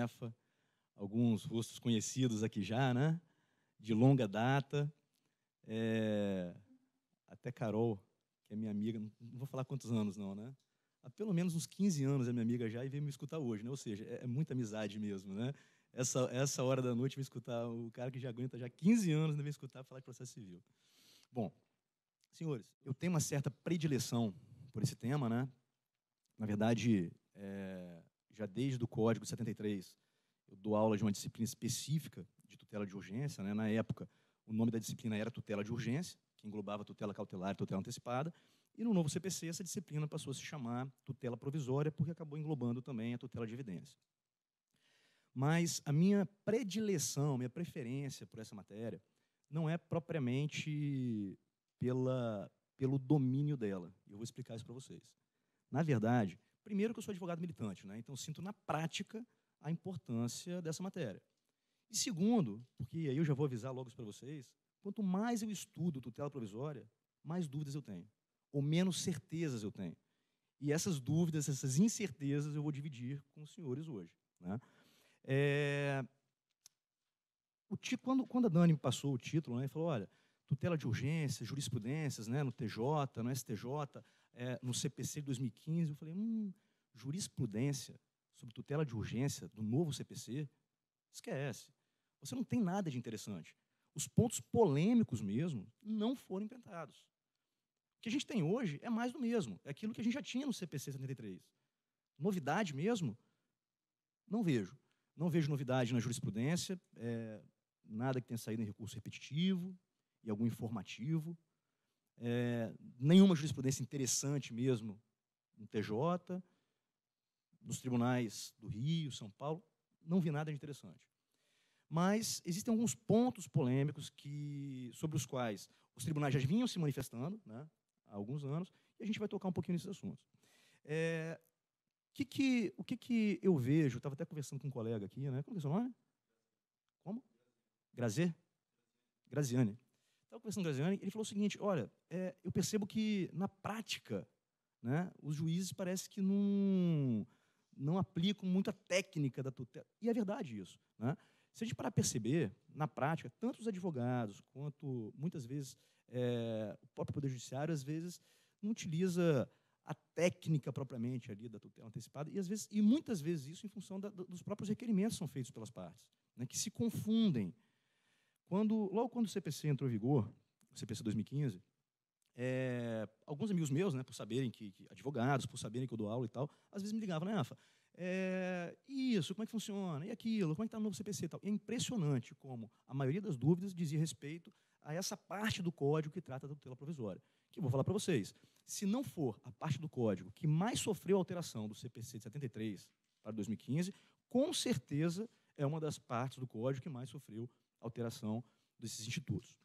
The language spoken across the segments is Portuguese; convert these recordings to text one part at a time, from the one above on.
Tarefa, alguns rostos conhecidos aqui já, né? De longa data. É... Até Carol, que é minha amiga, não vou falar quantos anos não, né? Há pelo menos uns 15 anos é minha amiga já e veio me escutar hoje, né? Ou seja, é, é muita amizade mesmo, né? Essa, essa hora da noite me escutar, o cara que já aguenta já 15 anos não né? me escutar falar de processo civil. Bom, senhores, eu tenho uma certa predileção por esse tema, né? Na verdade, é, já desde o Código 73, eu dou aula de uma disciplina específica de tutela de urgência. Né? Na época, o nome da disciplina era tutela de urgência, que englobava tutela cautelar e tutela antecipada. E no novo CPC, essa disciplina passou a se chamar tutela provisória, porque acabou englobando também a tutela de evidência. Mas a minha predileção, minha preferência por essa matéria, não é propriamente pela, pelo domínio dela. Eu vou explicar isso para vocês. Na verdade, Primeiro, que eu sou advogado militante, né? então sinto na prática a importância dessa matéria. E segundo, porque aí eu já vou avisar logo para vocês, quanto mais eu estudo tutela provisória, mais dúvidas eu tenho, ou menos certezas eu tenho. E essas dúvidas, essas incertezas, eu vou dividir com os senhores hoje. Né? É... Quando, quando, a Dani me passou o título, né, ele falou, olha, tutela de urgência, jurisprudências né, no TJ, no STJ, é, no CPC de 2015, eu falei, hum, jurisprudência sobre tutela de urgência do novo CPC, esquece. Você não tem nada de interessante. Os pontos polêmicos mesmo não foram inventados. O que a gente tem hoje é mais do mesmo. É aquilo que a gente já tinha no CPC 73. Novidade mesmo? Não vejo. Não vejo novidade na jurisprudência, é, nada que tenha saído em recurso repetitivo e algum informativo é, nenhuma jurisprudência interessante mesmo no TJ, nos tribunais do Rio, São Paulo, não vi nada de interessante. Mas existem alguns pontos polêmicos que, sobre os quais os tribunais já vinham se manifestando né, há alguns anos, e a gente vai tocar um pouquinho nesses assuntos. É, que que, o que, que eu vejo? Estava até conversando com um colega aqui, né? Como é seu nome? Como? Grazer? Graziane. Estava conversando com o Graziani, ele falou o seguinte: olha, é, eu percebo que na prática, né, os juízes parece que não, não aplicam muita técnica da tutela. E é verdade isso. Né? Se a gente parar a perceber, na prática, tanto os advogados quanto, muitas vezes, é, o próprio Poder Judiciário, às vezes, não utiliza a técnica propriamente ali da tutela antecipada, e, às vezes, e muitas vezes isso em função da, dos próprios requerimentos que são feitos pelas partes, né, que se confundem. Quando, logo quando o CPC entrou em vigor, o CPC 2015, é, alguns amigos meus, né, por saberem que, que, advogados, por saberem que eu dou aula e tal, às vezes me ligavam, né, Rafa? É, isso, como é que funciona? E aquilo, como é que está o novo CPC e tal? E é impressionante como a maioria das dúvidas dizia respeito a essa parte do código que trata da tutela provisória. Que vou falar para vocês. Se não for a parte do código que mais sofreu alteração do CPC de 73 para 2015, com certeza é uma das partes do código que mais sofreu alteração desses institutos.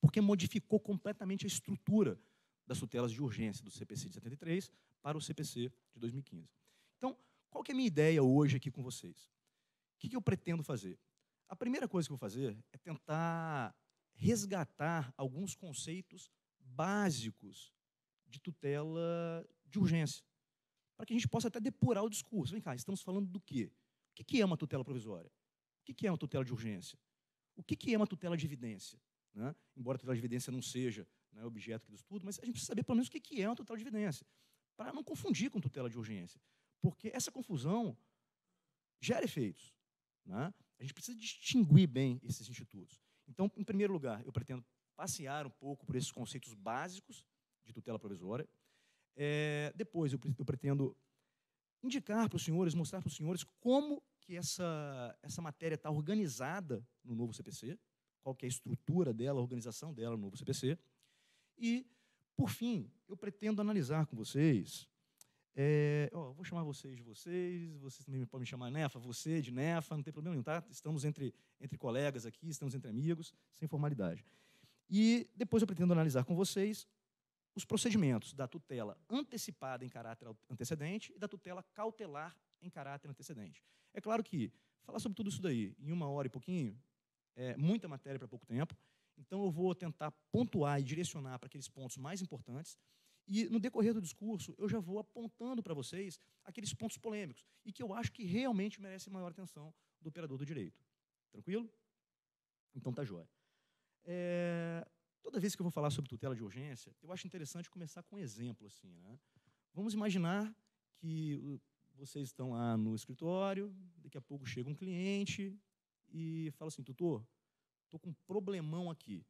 Porque modificou completamente a estrutura das tutelas de urgência do CPC de 73 para o CPC de 2015. Então, qual que é a minha ideia hoje aqui com vocês? O que, que eu pretendo fazer? A primeira coisa que eu vou fazer é tentar resgatar alguns conceitos básicos de tutela de urgência, para que a gente possa até depurar o discurso. Vem cá, estamos falando do quê? O que é uma tutela provisória? O que é uma tutela de urgência? O que, que é uma tutela de evidência? Né? Embora a tutela de evidência não seja né, objeto do estudo, mas a gente precisa saber pelo menos o que, que é uma tutela de evidência, para não confundir com tutela de urgência. Porque essa confusão gera efeitos. Né? A gente precisa distinguir bem esses institutos. Então, em primeiro lugar, eu pretendo passear um pouco por esses conceitos básicos de tutela provisória. É, depois, eu, eu pretendo indicar para os senhores, mostrar para os senhores como que essa, essa matéria está organizada no novo CPC, qual que é a estrutura dela, a organização dela no novo CPC. E, por fim, eu pretendo analisar com vocês. É, ó, vou chamar vocês de vocês, vocês também podem me chamar Nefa, você de Nefa, não tem problema nenhum, tá? Estamos entre, entre colegas aqui, estamos entre amigos, sem formalidade. E depois eu pretendo analisar com vocês os procedimentos da tutela antecipada em caráter antecedente e da tutela cautelar em caráter antecedente. É claro que falar sobre tudo isso daí em uma hora e pouquinho é muita matéria para pouco tempo, então eu vou tentar pontuar e direcionar para aqueles pontos mais importantes. E no decorrer do discurso, eu já vou apontando para vocês aqueles pontos polêmicos e que eu acho que realmente merecem maior atenção do operador do direito. Tranquilo? Então tá jóia. É, toda vez que eu vou falar sobre tutela de urgência, eu acho interessante começar com um exemplo. Assim, né? Vamos imaginar que vocês estão lá no escritório, daqui a pouco chega um cliente e fala assim, tutor, estou com um problemão aqui.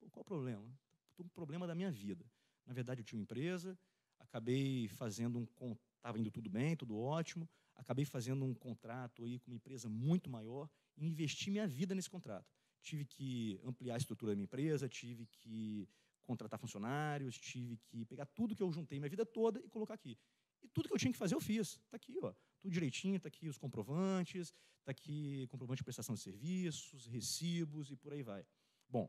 Pô, qual o problema? Estou com um problema da minha vida. Na verdade, eu tinha uma empresa, acabei fazendo um estava indo tudo bem, tudo ótimo, acabei fazendo um contrato aí com uma empresa muito maior e investi minha vida nesse contrato. Tive que ampliar a estrutura da minha empresa, tive que contratar funcionários, tive que pegar tudo que eu juntei minha vida toda e colocar aqui. E tudo que eu tinha que fazer, eu fiz. Está aqui, ó. tudo direitinho, está aqui os comprovantes, está aqui comprovante de prestação de serviços, recibos e por aí vai. Bom,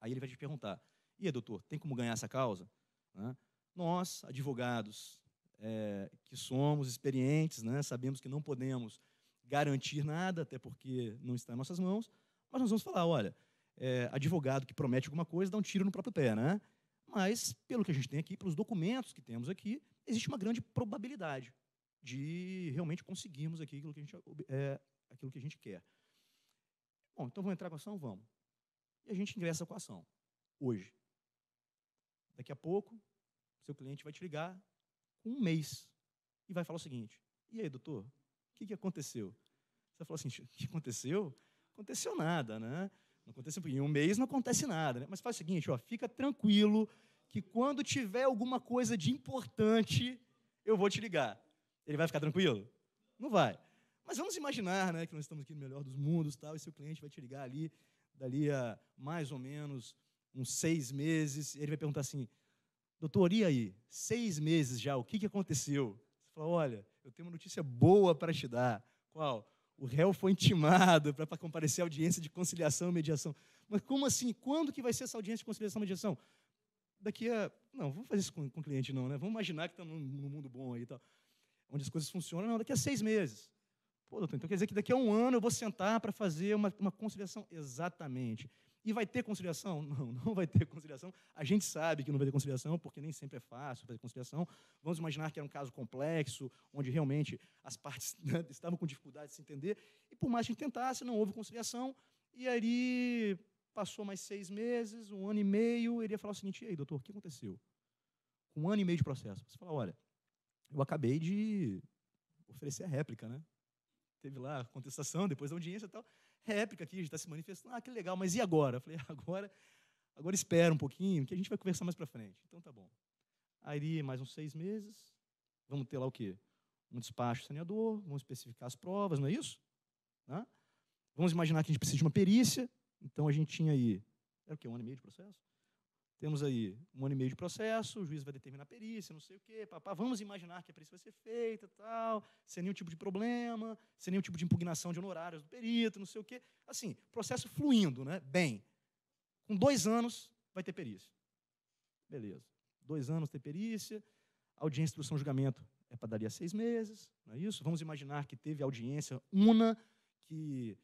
aí ele vai te perguntar, e doutor, tem como ganhar essa causa? Né? Nós, advogados, é, que somos experientes, né? sabemos que não podemos garantir nada, até porque não está em nossas mãos, mas nós vamos falar, olha, é, advogado que promete alguma coisa dá um tiro no próprio pé, né? Mas, pelo que a gente tem aqui, pelos documentos que temos aqui, existe uma grande probabilidade de realmente conseguirmos aqui aquilo que a gente, é, aquilo que a gente quer. Bom, então vamos entrar com a ação? Vamos. E a gente ingressa com a ação, hoje. Daqui a pouco, seu cliente vai te ligar com um mês e vai falar o seguinte: E aí, doutor, o que, que aconteceu? Você fala assim: O que aconteceu? Aconteceu nada, né? Não aconteceu, em um mês não acontece nada, né? Mas faz o seguinte: ó, fica tranquilo que quando tiver alguma coisa de importante, eu vou te ligar. Ele vai ficar tranquilo? Não vai. Mas vamos imaginar né, que nós estamos aqui no melhor dos mundos tal, e seu cliente vai te ligar ali, dali a mais ou menos uns seis meses, ele vai perguntar assim, doutor, e aí? Seis meses já, o que, que aconteceu? Você fala, olha, eu tenho uma notícia boa para te dar. Qual? O réu foi intimado para comparecer à audiência de conciliação e mediação. Mas como assim? Quando que vai ser essa audiência de conciliação e mediação? daqui a. Não, vamos fazer isso com, com o cliente, não, né? Vamos imaginar que estamos tá num, num mundo bom aí e tal. Onde as coisas funcionam, não, daqui a seis meses. Pô, doutor, então quer dizer que daqui a um ano eu vou sentar para fazer uma, uma conciliação? Exatamente. E vai ter conciliação? Não, não vai ter conciliação. A gente sabe que não vai ter conciliação, porque nem sempre é fácil fazer conciliação. Vamos imaginar que era um caso complexo, onde realmente as partes né, estavam com dificuldade de se entender. E por mais que a gente tentasse, não houve conciliação. E aí Passou mais seis meses, um ano e meio, ele ia falar o seguinte: e aí, doutor, o que aconteceu? Com um ano e meio de processo. Você fala: olha, eu acabei de oferecer a réplica, né? Teve lá a contestação, depois a audiência e tal. Réplica aqui, a gente está se manifestando. Ah, que legal, mas e agora? Eu falei: ah, agora, agora espera um pouquinho, que a gente vai conversar mais para frente. Então tá bom. Aí, mais uns seis meses, vamos ter lá o quê? Um despacho saneador, vamos especificar as provas, não é isso? Né? Vamos imaginar que a gente precisa de uma perícia. Então a gente tinha aí, era o quê? Um ano e meio de processo? Temos aí um ano e meio de processo, o juiz vai determinar a perícia, não sei o quê, papá, vamos imaginar que a perícia vai ser feita, tal, sem nenhum tipo de problema, sem nenhum tipo de impugnação de honorários do perito, não sei o quê. Assim, processo fluindo, né? Bem. Com dois anos vai ter perícia. Beleza. Dois anos ter perícia, audiência, instrução, julgamento é para daria seis meses, não é isso? Vamos imaginar que teve audiência una, que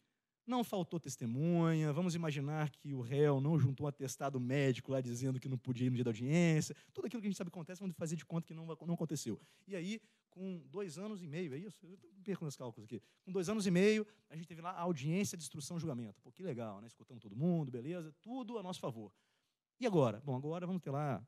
não faltou testemunha, vamos imaginar que o réu não juntou um atestado médico lá dizendo que não podia ir no dia da audiência. Tudo aquilo que a gente sabe acontece, vamos fazer de conta que não, não aconteceu. E aí, com dois anos e meio, é isso? Eu perco meus cálculos aqui. Com dois anos e meio, a gente teve lá a audiência de instrução julgamento. Pô, que legal, né? Escutamos todo mundo, beleza, tudo a nosso favor. E agora? Bom, agora vamos ter lá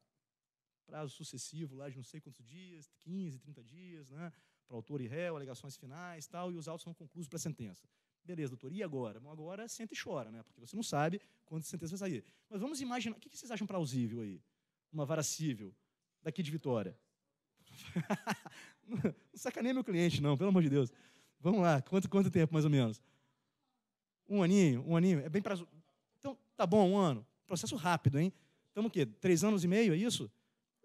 prazo sucessivo lá de não sei quantos dias, 15, 30 dias, né? Para autor e réu, alegações finais tal, e os autos são concluídos para a sentença. Beleza, doutor, e agora? Bom, agora senta e chora, né? Porque você não sabe quando sentença vai sair. Mas vamos imaginar, o que vocês acham plausível aí? Uma vara cível daqui de Vitória. não sacaneia meu cliente, não, pelo amor de Deus. Vamos lá, quanto, quanto tempo mais ou menos? Um aninho, um aninho, é bem prazo. Então, tá bom, um ano. Processo rápido, hein? Estamos o quê? Três anos e meio, é isso?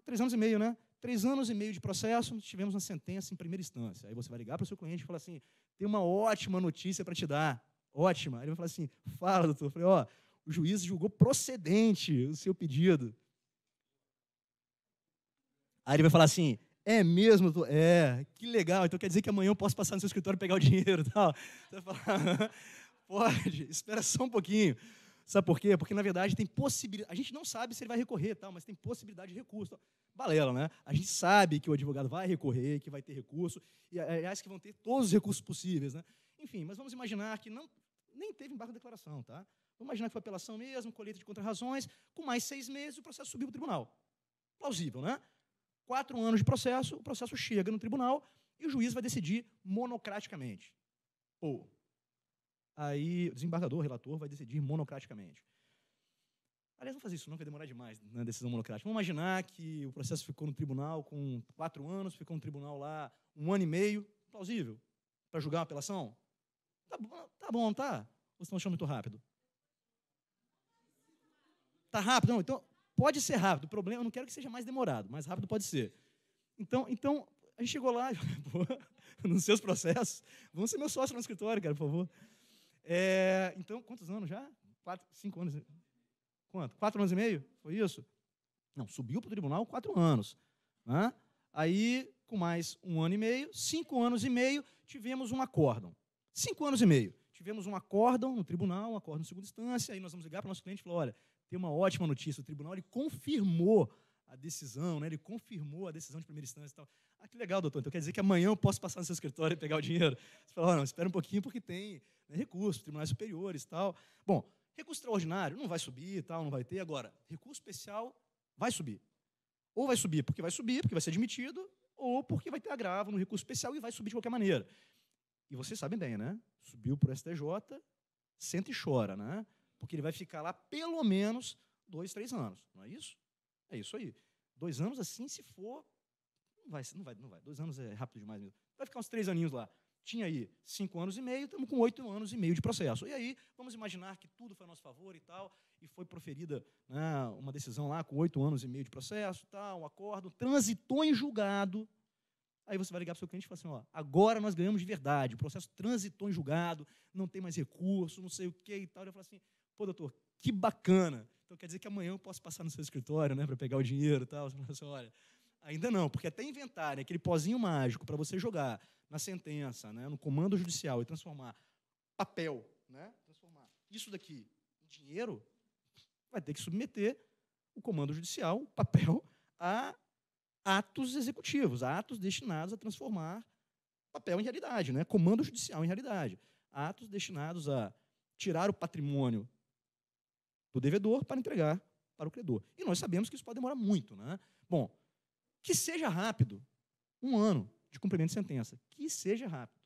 Três anos e meio, né? três anos e meio de processo, tivemos uma sentença em primeira instância. Aí você vai ligar para o seu cliente e falar assim: tem uma ótima notícia para te dar. Ótima. Ele vai falar assim: fala, doutor. Eu falei: ó, oh, o juiz julgou procedente o seu pedido. Aí ele vai falar assim: é mesmo? Doutor? É, que legal. Então quer dizer que amanhã eu posso passar no seu escritório e pegar o dinheiro e tal. Você vai falar: pode, espera só um pouquinho. Sabe por quê? Porque, na verdade, tem possibilidade. A gente não sabe se ele vai recorrer, tal, mas tem possibilidade de recurso. Tal balela, né? A gente sabe que o advogado vai recorrer, que vai ter recurso, e eh, aliás que vão ter todos os recursos possíveis, né? Enfim, mas vamos imaginar que não nem teve embargo de declaração, tá? Vamos imaginar que foi apelação mesmo, colheita de contrarrazões, com mais seis meses o processo subiu para o tribunal. Plausível, né? Quatro anos de processo, o processo chega no tribunal e o juiz vai decidir monocraticamente. Ou aí o desembargador, o relator, vai decidir monocraticamente. Aliás, não fazer isso não, vai demorar demais na decisão monocrática. Vamos imaginar que o processo ficou no tribunal com quatro anos, ficou no tribunal lá um ano e meio. Plausível? Para julgar uma apelação? Tá bom, tá bom, tá? Ou estão achando muito rápido? Tá rápido? Não, então pode ser rápido. O problema, eu não quero que seja mais demorado, mais rápido pode ser. Então, então a gente chegou lá, nos seus processos. Vamos ser meu sócio no escritório, cara, por favor. É, então, quantos anos já? Quatro, cinco anos quanto? Quatro anos e meio? Foi isso? Não, subiu para o tribunal quatro anos. Né? Aí, com mais um ano e meio, cinco anos e meio, tivemos um acórdão. Cinco anos e meio. Tivemos um acórdão no tribunal, um acórdão em segunda instância, aí nós vamos ligar para o nosso cliente e falar, olha, tem uma ótima notícia, o tribunal ele confirmou a decisão, né? ele confirmou a decisão de primeira instância e tal. Ah, que legal, doutor, então quer dizer que amanhã eu posso passar no seu escritório e pegar o dinheiro? Você fala, não, espera um pouquinho porque tem né, recurso, tribunais superiores e tal. Bom, Recurso extraordinário não vai subir, tal, não vai ter. Agora, recurso especial vai subir. Ou vai subir porque vai subir, porque vai ser admitido, ou porque vai ter agravo no recurso especial e vai subir de qualquer maneira. E vocês sabem bem, né? Subiu para o STJ, senta e chora, né? Porque ele vai ficar lá pelo menos dois, três anos, não é isso? É isso aí. Dois anos assim, se for, não vai, não vai, não vai. Dois anos é rápido demais mesmo. Vai ficar uns três aninhos lá tinha aí cinco anos e meio, estamos com oito anos e meio de processo. E aí, vamos imaginar que tudo foi a nosso favor e tal, e foi proferida né, uma decisão lá com oito anos e meio de processo, tal, um acordo, transitou em julgado. Aí você vai ligar para o seu cliente e falar assim: ó, agora nós ganhamos de verdade, o processo transitou em julgado, não tem mais recurso, não sei o que e tal. Ele falar assim: pô, doutor, que bacana. Então quer dizer que amanhã eu posso passar no seu escritório né, para pegar o dinheiro e tal. Você fala assim: olha, Ainda não, porque até inventarem aquele pozinho mágico para você jogar na sentença, né, no comando judicial e transformar papel, né, transformar isso daqui em dinheiro, vai ter que submeter o comando judicial, o papel, a atos executivos, a atos destinados a transformar papel em realidade, né, comando judicial em realidade, atos destinados a tirar o patrimônio do devedor para entregar para o credor. E nós sabemos que isso pode demorar muito. Né? Bom, que seja rápido, um ano de cumprimento de sentença, que seja rápido.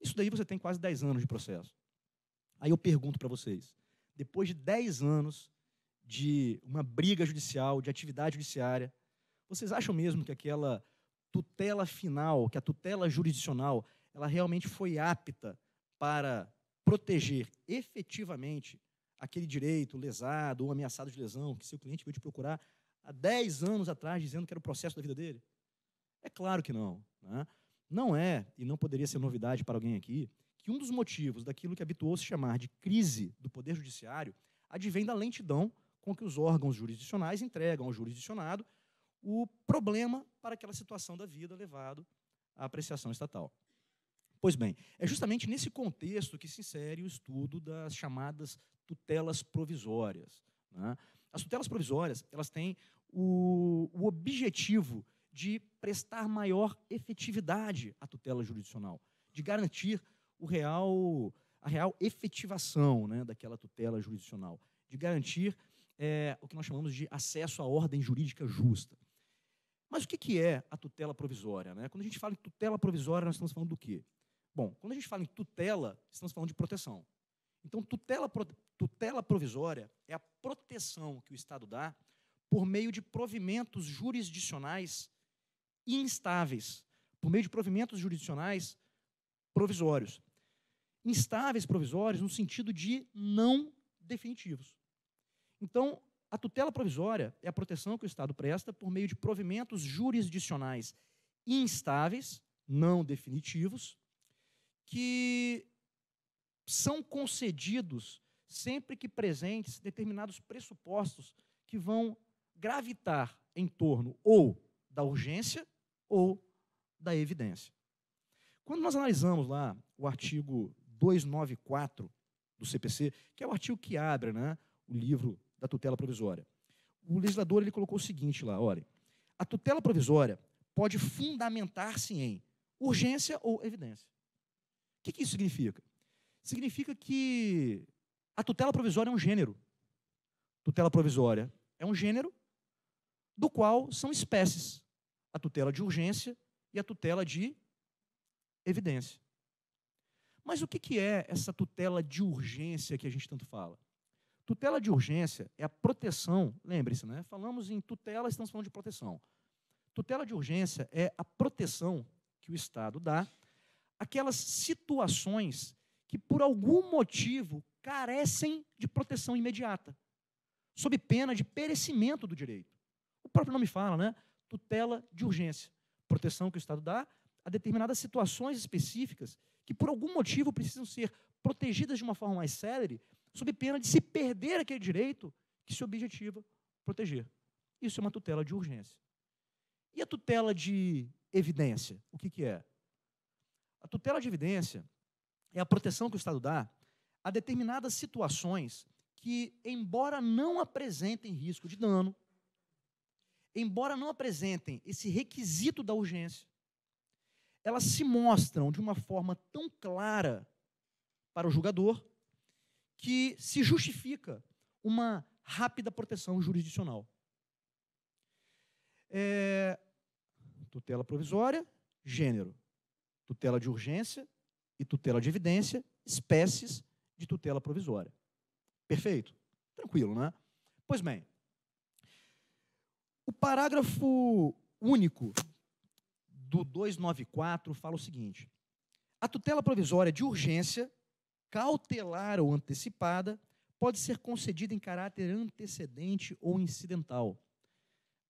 Isso daí você tem quase 10 anos de processo. Aí eu pergunto para vocês, depois de 10 anos de uma briga judicial, de atividade judiciária, vocês acham mesmo que aquela tutela final, que a tutela jurisdicional, ela realmente foi apta para proteger efetivamente aquele direito lesado ou ameaçado de lesão que seu cliente veio te procurar há 10 anos atrás dizendo que era o processo da vida dele? É claro que não. Né? Não é, e não poderia ser novidade para alguém aqui, que um dos motivos daquilo que habituou-se chamar de crise do Poder Judiciário advém da lentidão com que os órgãos jurisdicionais entregam ao jurisdicionado o problema para aquela situação da vida levado à apreciação estatal. Pois bem, é justamente nesse contexto que se insere o estudo das chamadas tutelas provisórias. Né? As tutelas provisórias elas têm o, o objetivo de prestar maior efetividade à tutela jurisdicional, de garantir o real, a real efetivação né, daquela tutela jurisdicional, de garantir é, o que nós chamamos de acesso à ordem jurídica justa. Mas o que, que é a tutela provisória? Né? Quando a gente fala em tutela provisória, nós estamos falando do quê? Bom, quando a gente fala em tutela, estamos falando de proteção. Então, tutela, tutela provisória é a proteção que o Estado dá por meio de provimentos jurisdicionais instáveis, por meio de provimentos jurisdicionais provisórios. Instáveis provisórios no sentido de não definitivos. Então, a tutela provisória é a proteção que o Estado presta por meio de provimentos jurisdicionais instáveis, não definitivos, que são concedidos sempre que presentes determinados pressupostos que vão gravitar em torno ou da urgência ou da evidência. Quando nós analisamos lá o artigo 294 do CPC, que é o artigo que abre né, o livro da tutela provisória, o legislador ele colocou o seguinte lá, olha, a tutela provisória pode fundamentar-se em urgência ou evidência. O que, que isso significa? Significa que a tutela provisória é um gênero. Tutela provisória é um gênero do qual são espécies a tutela de urgência e a tutela de evidência. Mas o que é essa tutela de urgência que a gente tanto fala? Tutela de urgência é a proteção, lembre-se, né? falamos em tutela, estamos falando de proteção. Tutela de urgência é a proteção que o Estado dá aquelas situações que, por algum motivo, carecem de proteção imediata, sob pena de perecimento do direito. O próprio nome fala, né? tutela de urgência, proteção que o Estado dá a determinadas situações específicas que, por algum motivo, precisam ser protegidas de uma forma mais célere, sob pena de se perder aquele direito que se objetiva proteger. Isso é uma tutela de urgência. E a tutela de evidência? O que, que é? A tutela de evidência é a proteção que o Estado dá a determinadas situações que, embora não apresentem risco de dano, embora não apresentem esse requisito da urgência, elas se mostram de uma forma tão clara para o julgador que se justifica uma rápida proteção jurisdicional. É, tutela provisória, gênero, tutela de urgência e tutela de evidência, espécies de tutela provisória. Perfeito? Tranquilo, né? Pois bem, o parágrafo único do 294 fala o seguinte: a tutela provisória de urgência, cautelar ou antecipada, pode ser concedida em caráter antecedente ou incidental.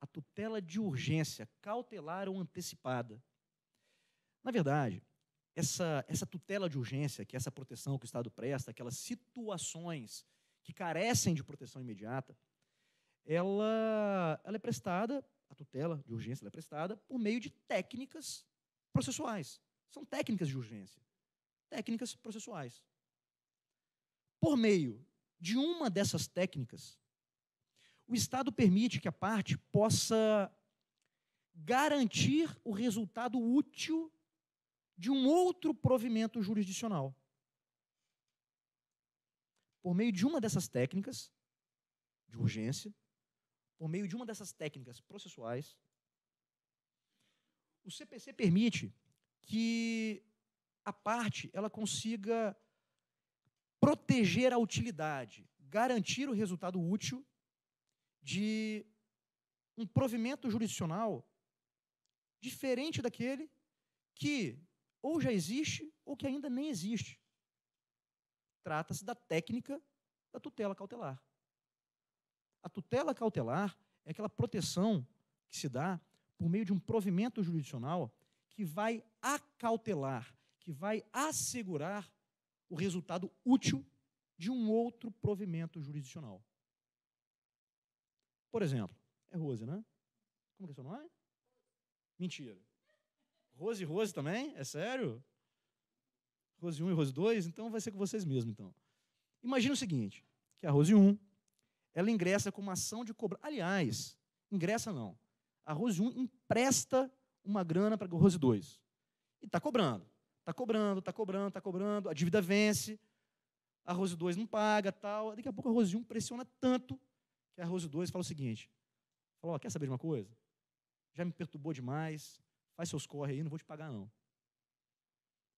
A tutela de urgência, cautelar ou antecipada. Na verdade, essa, essa tutela de urgência, que é essa proteção que o Estado presta, aquelas situações que carecem de proteção imediata, ela, ela é prestada, a tutela de urgência é prestada por meio de técnicas processuais. São técnicas de urgência. Técnicas processuais. Por meio de uma dessas técnicas, o Estado permite que a parte possa garantir o resultado útil de um outro provimento jurisdicional. Por meio de uma dessas técnicas de urgência, por meio de uma dessas técnicas processuais, o CPC permite que a parte ela consiga proteger a utilidade, garantir o resultado útil de um provimento jurisdicional diferente daquele que ou já existe ou que ainda nem existe. Trata-se da técnica da tutela cautelar. A tutela cautelar é aquela proteção que se dá por meio de um provimento jurisdicional que vai acautelar, que vai assegurar o resultado útil de um outro provimento jurisdicional. Por exemplo, é Rose, né? Como é seu nome? Mentira. Rose Rose também? É sério? Rose 1 e Rose 2? Então vai ser com vocês mesmos, então. Imagina o seguinte, que é a Rose 1 ela ingressa com uma ação de cobrança. Aliás, ingressa não. A Rose 1 empresta uma grana para a Rose 2. E está cobrando. Está cobrando, está cobrando, está cobrando. A dívida vence. A Rose 2 não paga, tal. Daqui a pouco a Rose 1 pressiona tanto que a Rose 2 fala o seguinte. Fala, oh, quer saber de uma coisa? Já me perturbou demais. Faz seus corre aí, não vou te pagar não.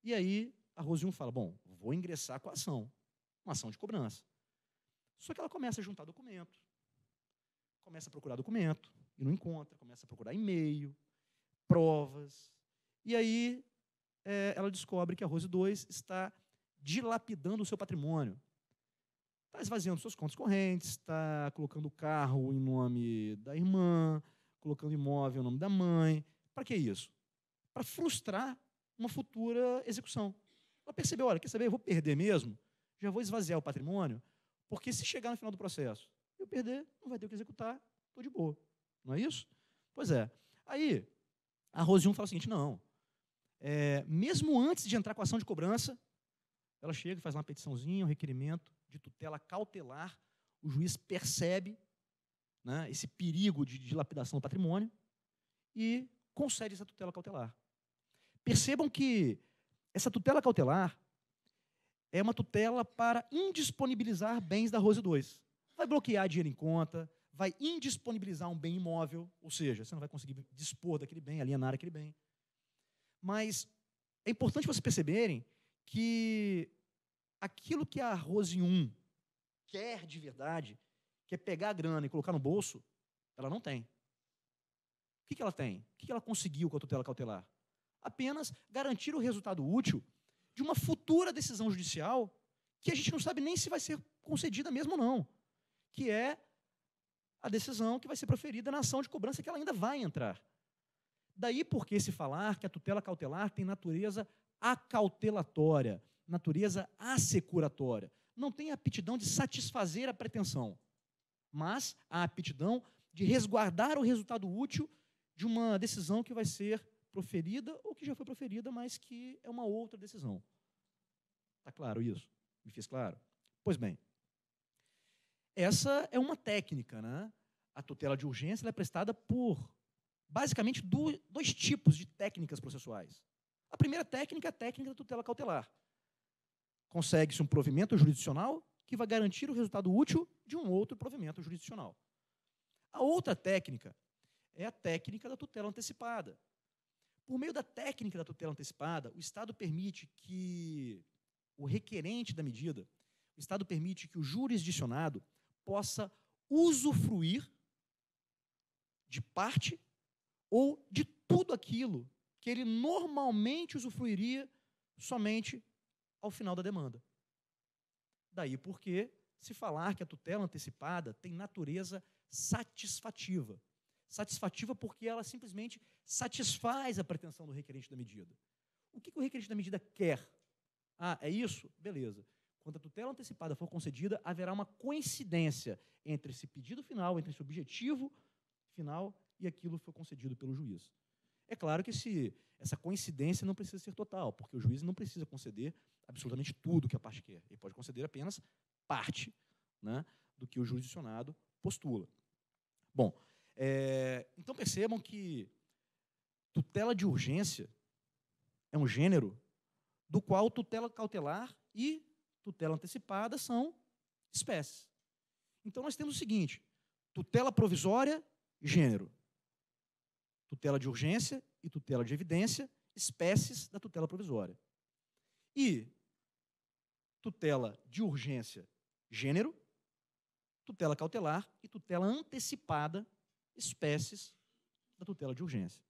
E aí a Rose 1 fala, bom, vou ingressar com a ação. Uma ação de cobrança. Só que ela começa a juntar documento, começa a procurar documento e não encontra, começa a procurar e-mail, provas. E aí é, ela descobre que a Rose 2 está dilapidando o seu patrimônio. Está esvaziando suas contas correntes, está colocando o carro em nome da irmã, colocando imóvel em nome da mãe. Para que isso? Para frustrar uma futura execução. Ela percebeu, olha, quer saber, eu vou perder mesmo, já vou esvaziar o patrimônio, porque se chegar no final do processo eu perder, não vai ter o que executar, estou de boa. Não é isso? Pois é. Aí, a Rose fala o seguinte: não. É, mesmo antes de entrar com a ação de cobrança, ela chega e faz uma petiçãozinha, um requerimento de tutela cautelar. O juiz percebe né, esse perigo de dilapidação do patrimônio e concede essa tutela cautelar. Percebam que essa tutela cautelar é uma tutela para indisponibilizar bens da Rose 2. Vai bloquear dinheiro em conta, vai indisponibilizar um bem imóvel, ou seja, você não vai conseguir dispor daquele bem, alienar aquele bem. Mas é importante vocês perceberem que aquilo que a Rose 1 quer de verdade, que é pegar a grana e colocar no bolso, ela não tem. O que ela tem? O que ela conseguiu com a tutela cautelar? Apenas garantir o resultado útil de uma futura decisão judicial que a gente não sabe nem se vai ser concedida mesmo ou não, que é a decisão que vai ser proferida na ação de cobrança que ela ainda vai entrar. Daí porque se falar que a tutela cautelar tem natureza acautelatória, natureza assecuratória. Não tem a aptidão de satisfazer a pretensão, mas a aptidão de resguardar o resultado útil de uma decisão que vai ser proferida ou que já foi proferida, mas que é uma outra decisão. Está claro isso? Me fiz claro? Pois bem, essa é uma técnica. Né? A tutela de urgência é prestada por, basicamente, dois tipos de técnicas processuais. A primeira técnica é a técnica da tutela cautelar. Consegue-se um provimento jurisdicional que vai garantir o resultado útil de um outro provimento jurisdicional. A outra técnica é a técnica da tutela antecipada, por meio da técnica da tutela antecipada, o Estado permite que o requerente da medida, o Estado permite que o jurisdicionado possa usufruir de parte ou de tudo aquilo que ele normalmente usufruiria somente ao final da demanda. Daí porque se falar que a tutela antecipada tem natureza satisfativa satisfativa porque ela simplesmente satisfaz a pretensão do requerente da medida. O que, que o requerente da medida quer? Ah, é isso? Beleza. Quando a tutela antecipada for concedida, haverá uma coincidência entre esse pedido final, entre esse objetivo final e aquilo que foi concedido pelo juiz. É claro que esse, essa coincidência não precisa ser total, porque o juiz não precisa conceder absolutamente tudo que a parte quer. Ele pode conceder apenas parte né, do que o jurisdicionado postula. Bom, é, então percebam que tutela de urgência é um gênero do qual tutela cautelar e tutela antecipada são espécies. Então nós temos o seguinte: tutela provisória, gênero. Tutela de urgência e tutela de evidência, espécies da tutela provisória. E tutela de urgência, gênero, tutela cautelar e tutela antecipada, espécies da tutela de urgência.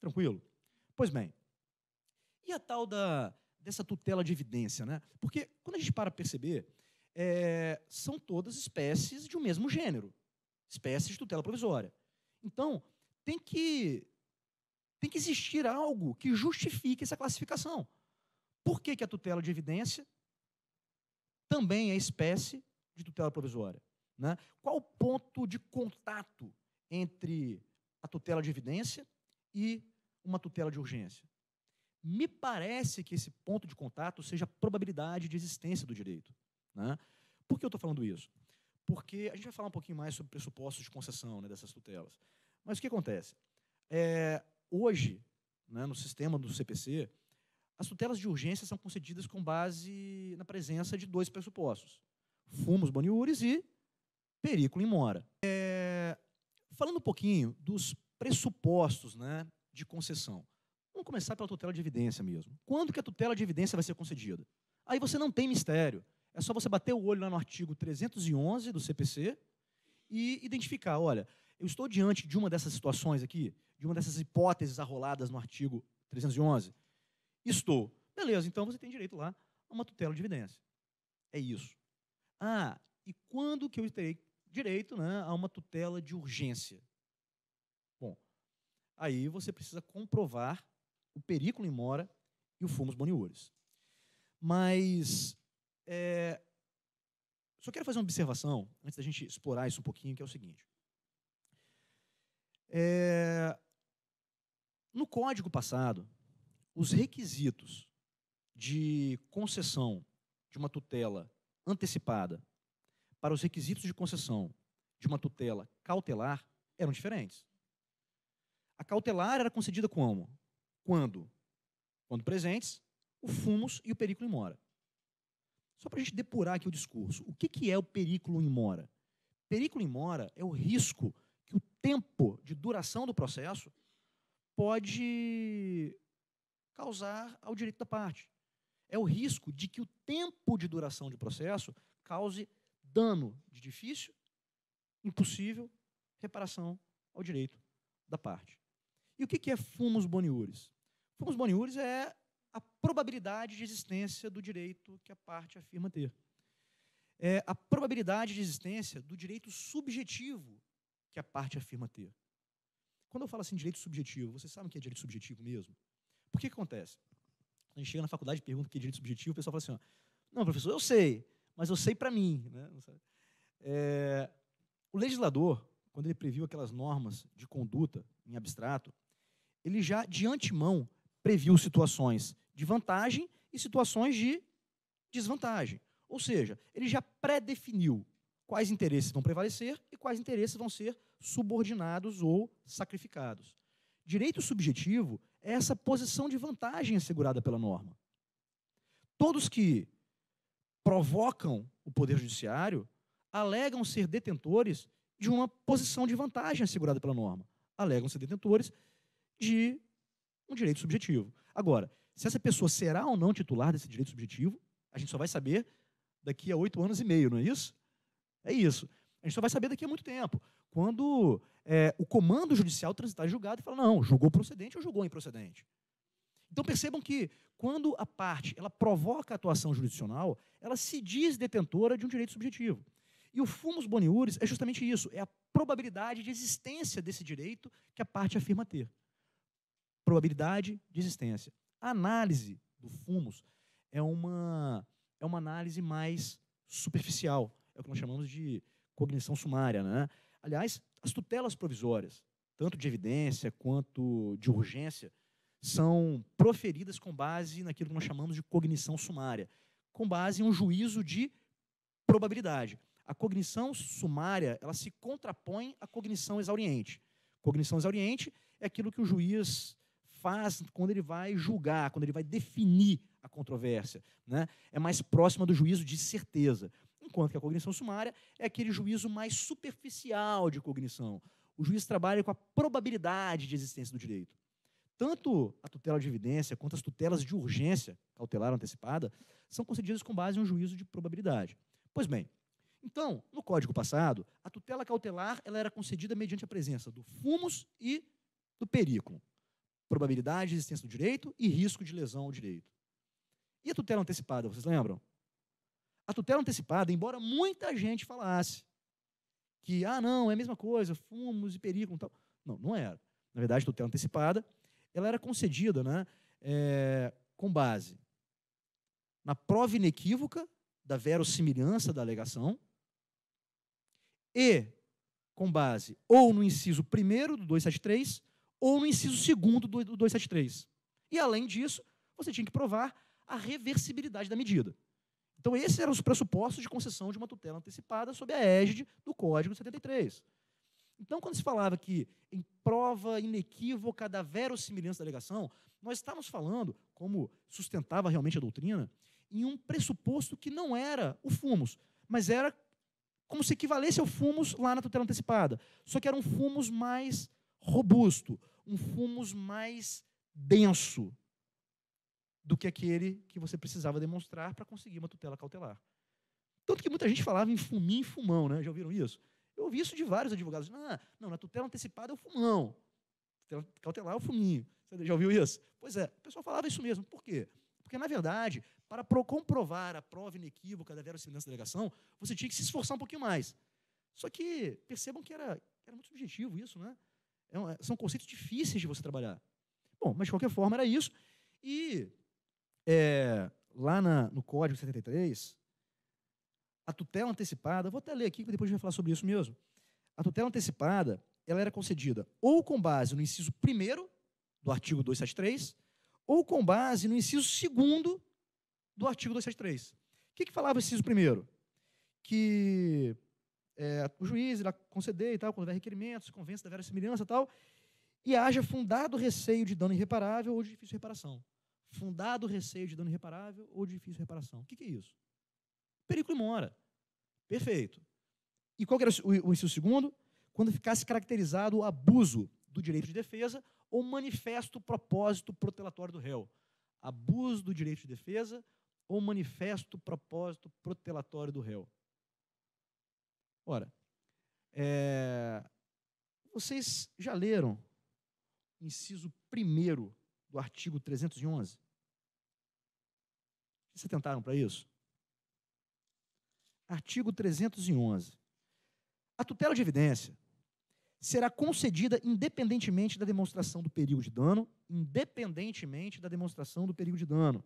Tranquilo? Pois bem, e a tal da, dessa tutela de evidência? Né? Porque, quando a gente para perceber, é, são todas espécies de um mesmo gênero, espécies de tutela provisória. Então, tem que, tem que existir algo que justifique essa classificação. Por que, que a tutela de evidência também é espécie de tutela provisória? Né? Qual o ponto de contato entre a tutela de evidência e uma tutela de urgência. Me parece que esse ponto de contato seja a probabilidade de existência do direito. Né? Por que eu estou falando isso? Porque a gente vai falar um pouquinho mais sobre pressupostos de concessão né, dessas tutelas. Mas o que acontece? É, hoje, né, no sistema do CPC, as tutelas de urgência são concedidas com base na presença de dois pressupostos: fumos boniúris e perículo em mora. É, Falando um pouquinho dos pressupostos né, de concessão. Vamos começar pela tutela de evidência mesmo. Quando que a tutela de evidência vai ser concedida? Aí você não tem mistério. É só você bater o olho lá no artigo 311 do CPC e identificar, olha, eu estou diante de uma dessas situações aqui, de uma dessas hipóteses arroladas no artigo 311. Estou. Beleza, então você tem direito lá a uma tutela de evidência. É isso. Ah, e quando que eu terei direito né, a uma tutela de urgência. Bom, aí você precisa comprovar o perículo em mora e o fumus boniuris. Mas é, só quero fazer uma observação, antes da gente explorar isso um pouquinho, que é o seguinte. É, no código passado, os requisitos de concessão de uma tutela antecipada para os requisitos de concessão de uma tutela cautelar eram diferentes. A cautelar era concedida como? Quando? Quando presentes, o fumus e o periculo em mora. Só para a gente depurar aqui o discurso. O que, que é o periculo em mora? Periculo em mora é o risco que o tempo de duração do processo pode causar ao direito da parte. É o risco de que o tempo de duração de processo cause dano de difícil, impossível, reparação ao direito da parte. E o que é fumus boniuris? Fumus boniuris é a probabilidade de existência do direito que a parte afirma ter. É a probabilidade de existência do direito subjetivo que a parte afirma ter. Quando eu falo assim, direito subjetivo, vocês sabem o que é direito subjetivo mesmo? Por que, que acontece? A gente chega na faculdade e pergunta o que é direito subjetivo, o pessoal fala assim: ó, não, professor, eu sei, mas eu sei para mim. Né? É, o legislador, quando ele previu aquelas normas de conduta em abstrato, ele já de antemão previu situações de vantagem e situações de desvantagem. Ou seja, ele já pré-definiu quais interesses vão prevalecer e quais interesses vão ser subordinados ou sacrificados. Direito subjetivo é essa posição de vantagem assegurada pela norma. Todos que provocam o Poder Judiciário alegam ser detentores de uma posição de vantagem assegurada pela norma. Alegam ser detentores de um direito subjetivo. Agora, se essa pessoa será ou não titular desse direito subjetivo, a gente só vai saber daqui a oito anos e meio, não é isso? É isso. A gente só vai saber daqui a muito tempo, quando é, o comando judicial transitar em julgado e falar, não, julgou procedente ou julgou improcedente. Então percebam que quando a parte ela provoca a atuação jurisdicional, ela se diz detentora de um direito subjetivo. E o fumus boniuris é justamente isso, é a probabilidade de existência desse direito que a parte afirma ter. Probabilidade de existência. A análise do fumus é uma, é uma análise mais superficial, é o que nós chamamos de cognição sumária. Né? Aliás, as tutelas provisórias, tanto de evidência quanto de urgência, são proferidas com base naquilo que nós chamamos de cognição sumária, com base em um juízo de probabilidade. A cognição sumária, ela se contrapõe à cognição exauriente. Cognição exauriente é aquilo que o juiz faz quando ele vai julgar, quando ele vai definir a controvérsia. Né? É mais próxima do juízo de certeza. Enquanto que a cognição sumária é aquele juízo mais superficial de cognição. O juiz trabalha com a probabilidade de existência do direito. Tanto a tutela de evidência quanto as tutelas de urgência cautelar antecipada são concedidas com base em um juízo de probabilidade. Pois bem, então, no código passado, a tutela cautelar ela era concedida mediante a presença do fumus e do perículo, probabilidade de existência do direito e risco de lesão ao direito. E a tutela antecipada, vocês lembram? A tutela antecipada, embora muita gente falasse que, ah, não, é a mesma coisa, fumos e perículo e tal. Não, não era. Na verdade, tutela antecipada ela era concedida né, é, com base na prova inequívoca da verossimilhança da alegação e com base ou no inciso 1 do 273 ou no inciso 2 do 273. E, além disso, você tinha que provar a reversibilidade da medida. Então, esses eram os pressupostos de concessão de uma tutela antecipada sob a égide do Código 73. Então, quando se falava que em prova inequívoca da verossimilhança da alegação, nós estávamos falando, como sustentava realmente a doutrina, em um pressuposto que não era o fumus, mas era como se equivalesse ao fumus lá na tutela antecipada. Só que era um fumus mais robusto, um fumus mais denso do que aquele que você precisava demonstrar para conseguir uma tutela cautelar. Tanto que muita gente falava em fumim e fumão, né? Já ouviram isso? ouvi isso de vários advogados. Não, não na tutela antecipada é o fumão. Tutela cautelar é o fuminho. Você já ouviu isso? Pois é, o pessoal falava isso mesmo. Por quê? Porque, na verdade, para comprovar a prova inequívoca da verossimilhança da alegação, você tinha que se esforçar um pouquinho mais. Só que percebam que era, era muito subjetivo isso, né? É um, é, são conceitos difíceis de você trabalhar. Bom, mas de qualquer forma era isso. E é, lá na, no Código 73, a tutela antecipada, vou até ler aqui, que depois a gente vai falar sobre isso mesmo. A tutela antecipada, ela era concedida ou com base no inciso 1 do artigo 273, ou com base no inciso 2 do artigo 273. O que, que falava o inciso 1? Que é, o juiz irá conceder e tal, quando houver requerimentos, convence da vera semelhança e tal, e haja fundado receio de dano irreparável ou de difícil reparação. Fundado receio de dano irreparável ou de difícil reparação. O que, que é isso? Perico e mora. Perfeito. E qual era o, o inciso segundo? Quando ficasse caracterizado o abuso do direito de defesa ou manifesto propósito protelatório do réu. Abuso do direito de defesa ou manifesto propósito protelatório do réu. Ora, é, vocês já leram o inciso primeiro do artigo 311? Vocês tentaram para isso? Artigo 311. A tutela de evidência será concedida independentemente da demonstração do perigo de dano, independentemente da demonstração do perigo de dano,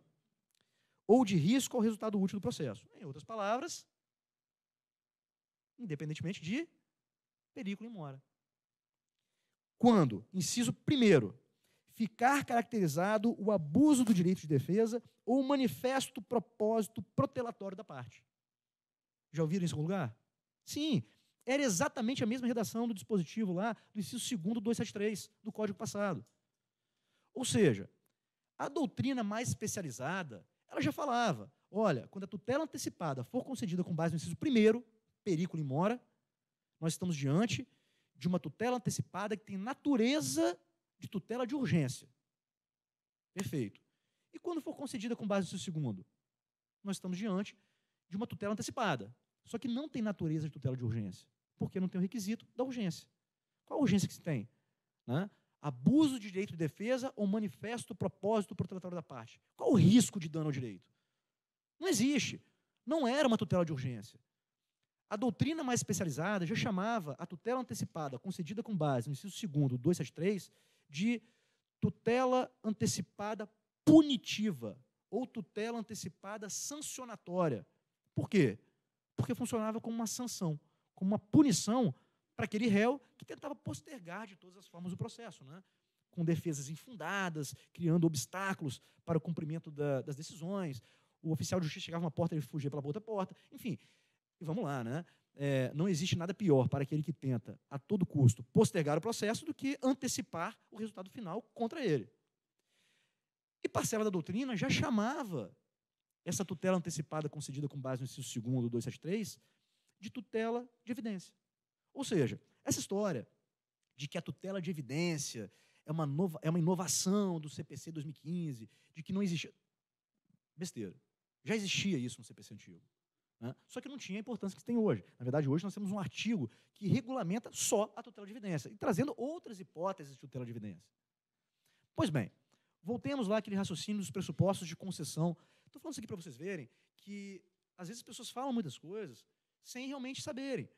ou de risco ao resultado útil do processo. Em outras palavras, independentemente de perículo em mora. Quando, inciso 1 ficar caracterizado o abuso do direito de defesa ou o manifesto propósito protelatório da parte. Já ouviram em segundo lugar? Sim. Era exatamente a mesma redação do dispositivo lá do inciso 2 273 do Código passado. Ou seja, a doutrina mais especializada, ela já falava, olha, quando a tutela antecipada for concedida com base no inciso 1 perículo em mora, nós estamos diante de uma tutela antecipada que tem natureza de tutela de urgência. Perfeito. E quando for concedida com base no inciso 2 nós estamos diante de uma tutela antecipada, só que não tem natureza de tutela de urgência, porque não tem o requisito da urgência. Qual a urgência que se tem? Né? Abuso de direito de defesa ou manifesto propósito para o da parte? Qual o risco de dano ao direito? Não existe. Não era uma tutela de urgência. A doutrina mais especializada já chamava a tutela antecipada, concedida com base no inciso 2 do 273, de tutela antecipada punitiva ou tutela antecipada sancionatória. Por quê? porque funcionava como uma sanção, como uma punição para aquele réu que tentava postergar de todas as formas o processo, né? com defesas infundadas, criando obstáculos para o cumprimento da, das decisões. O oficial de justiça chegava uma porta e ele fugia pela outra porta. Enfim, e vamos lá, né? É, não existe nada pior para aquele que tenta, a todo custo, postergar o processo do que antecipar o resultado final contra ele. E parcela da doutrina já chamava essa tutela antecipada concedida com base no inciso 2 do 273, de tutela de evidência. Ou seja, essa história de que a tutela de evidência é uma, nova, é uma inovação do CPC 2015, de que não existia. Besteira. Já existia isso no CPC antigo. Né? Só que não tinha a importância que tem hoje. Na verdade, hoje nós temos um artigo que regulamenta só a tutela de evidência, e trazendo outras hipóteses de tutela de evidência. Pois bem, voltemos lá àquele raciocínio dos pressupostos de concessão Estou falando isso aqui para vocês verem que às vezes as pessoas falam muitas coisas sem realmente saberem.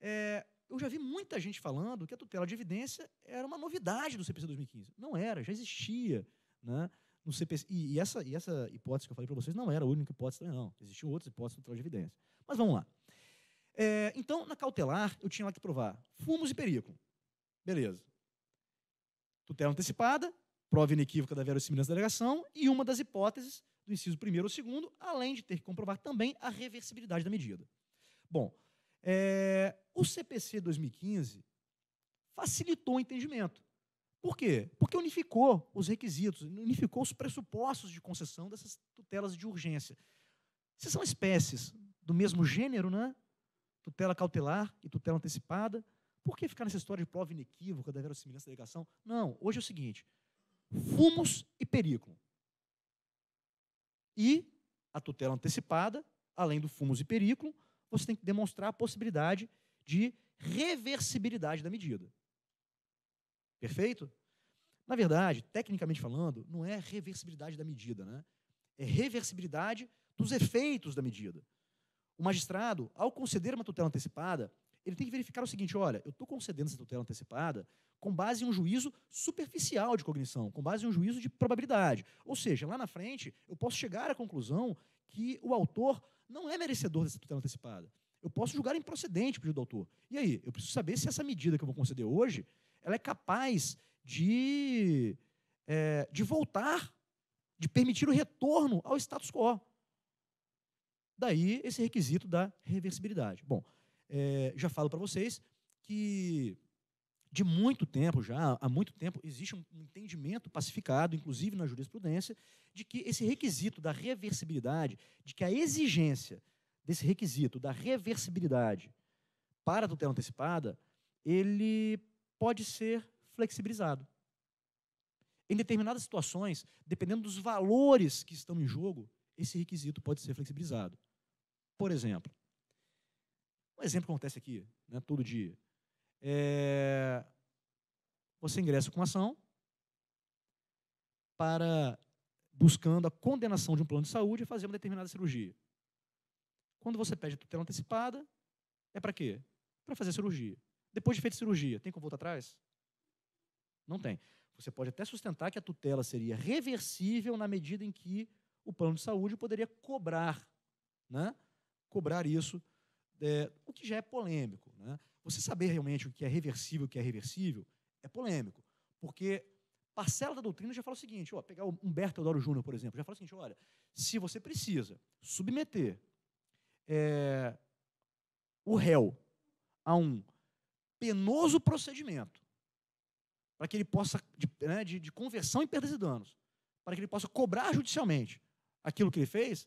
É, eu já vi muita gente falando que a tutela de evidência era uma novidade do CPC 2015. Não era, já existia. Né, no CPC. E, e, essa, e essa hipótese que eu falei para vocês não era a única hipótese também, não. Existiam outras hipóteses de tutela de evidência. Mas vamos lá. É, então, na cautelar, eu tinha lá que provar fumos e perigo. Beleza. Tutela antecipada, prova inequívoca da verossimilhança da alegação e uma das hipóteses do inciso primeiro ou segundo, além de ter que comprovar também a reversibilidade da medida. Bom, é, o CPC 2015 facilitou o entendimento. Por quê? Porque unificou os requisitos, unificou os pressupostos de concessão dessas tutelas de urgência. Se são espécies do mesmo gênero, né? tutela cautelar e tutela antecipada, por que ficar nessa história de prova inequívoca da verossimilhança da ligação? Não, hoje é o seguinte, fumos e perículo. E a tutela antecipada, além do fumus e perículo, você tem que demonstrar a possibilidade de reversibilidade da medida. Perfeito? Na verdade, tecnicamente falando, não é reversibilidade da medida, né? É reversibilidade dos efeitos da medida. O magistrado, ao conceder uma tutela antecipada, ele tem que verificar o seguinte: olha, eu estou concedendo essa tutela antecipada com base em um juízo superficial de cognição, com base em um juízo de probabilidade. Ou seja, lá na frente, eu posso chegar à conclusão que o autor não é merecedor dessa tutela antecipada. Eu posso julgar improcedente o pedido do autor. E aí, eu preciso saber se essa medida que eu vou conceder hoje ela é capaz de, é, de voltar, de permitir o retorno ao status quo. Daí esse requisito da reversibilidade. Bom, é, já falo para vocês que de muito tempo já, há muito tempo, existe um entendimento pacificado, inclusive na jurisprudência, de que esse requisito da reversibilidade, de que a exigência desse requisito da reversibilidade para a tutela antecipada, ele pode ser flexibilizado. Em determinadas situações, dependendo dos valores que estão em jogo, esse requisito pode ser flexibilizado. Por exemplo, um exemplo acontece aqui, né, todo dia. É, você ingressa com ação para buscando a condenação de um plano de saúde e fazer uma determinada cirurgia. Quando você pede tutela antecipada, é para quê? Para fazer a cirurgia. Depois de feita a cirurgia, tem como voltar atrás? Não tem. Você pode até sustentar que a tutela seria reversível na medida em que o plano de saúde poderia cobrar, né? cobrar isso é, o que já é polêmico. Né? Você saber realmente o que é reversível, o que é reversível, é polêmico. Porque parcela da doutrina já fala o seguinte, ó, pegar o Humberto Eudoro Júnior, por exemplo, já fala o seguinte, olha, se você precisa submeter é, o réu a um penoso procedimento para que ele possa, de, né, de, de conversão em perdas e danos, para que ele possa cobrar judicialmente aquilo que ele fez,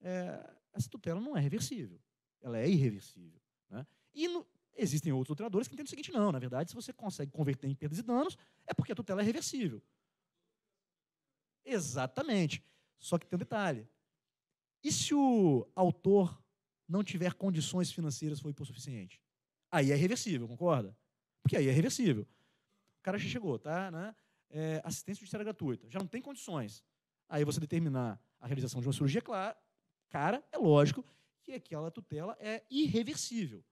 é, essa tutela não é reversível ela é irreversível. Né? E no, existem outros operadores que entendem o seguinte, não, na verdade, se você consegue converter em perdas e danos, é porque a tutela é reversível. Exatamente. Só que tem um detalhe. E se o autor não tiver condições financeiras foi por suficiente? Aí é reversível, concorda? Porque aí é reversível. O cara já chegou, tá? Né? É, assistência judiciária gratuita. Já não tem condições. Aí você determinar a realização de uma cirurgia, claro, cara, é lógico que aquela tutela é irreversível.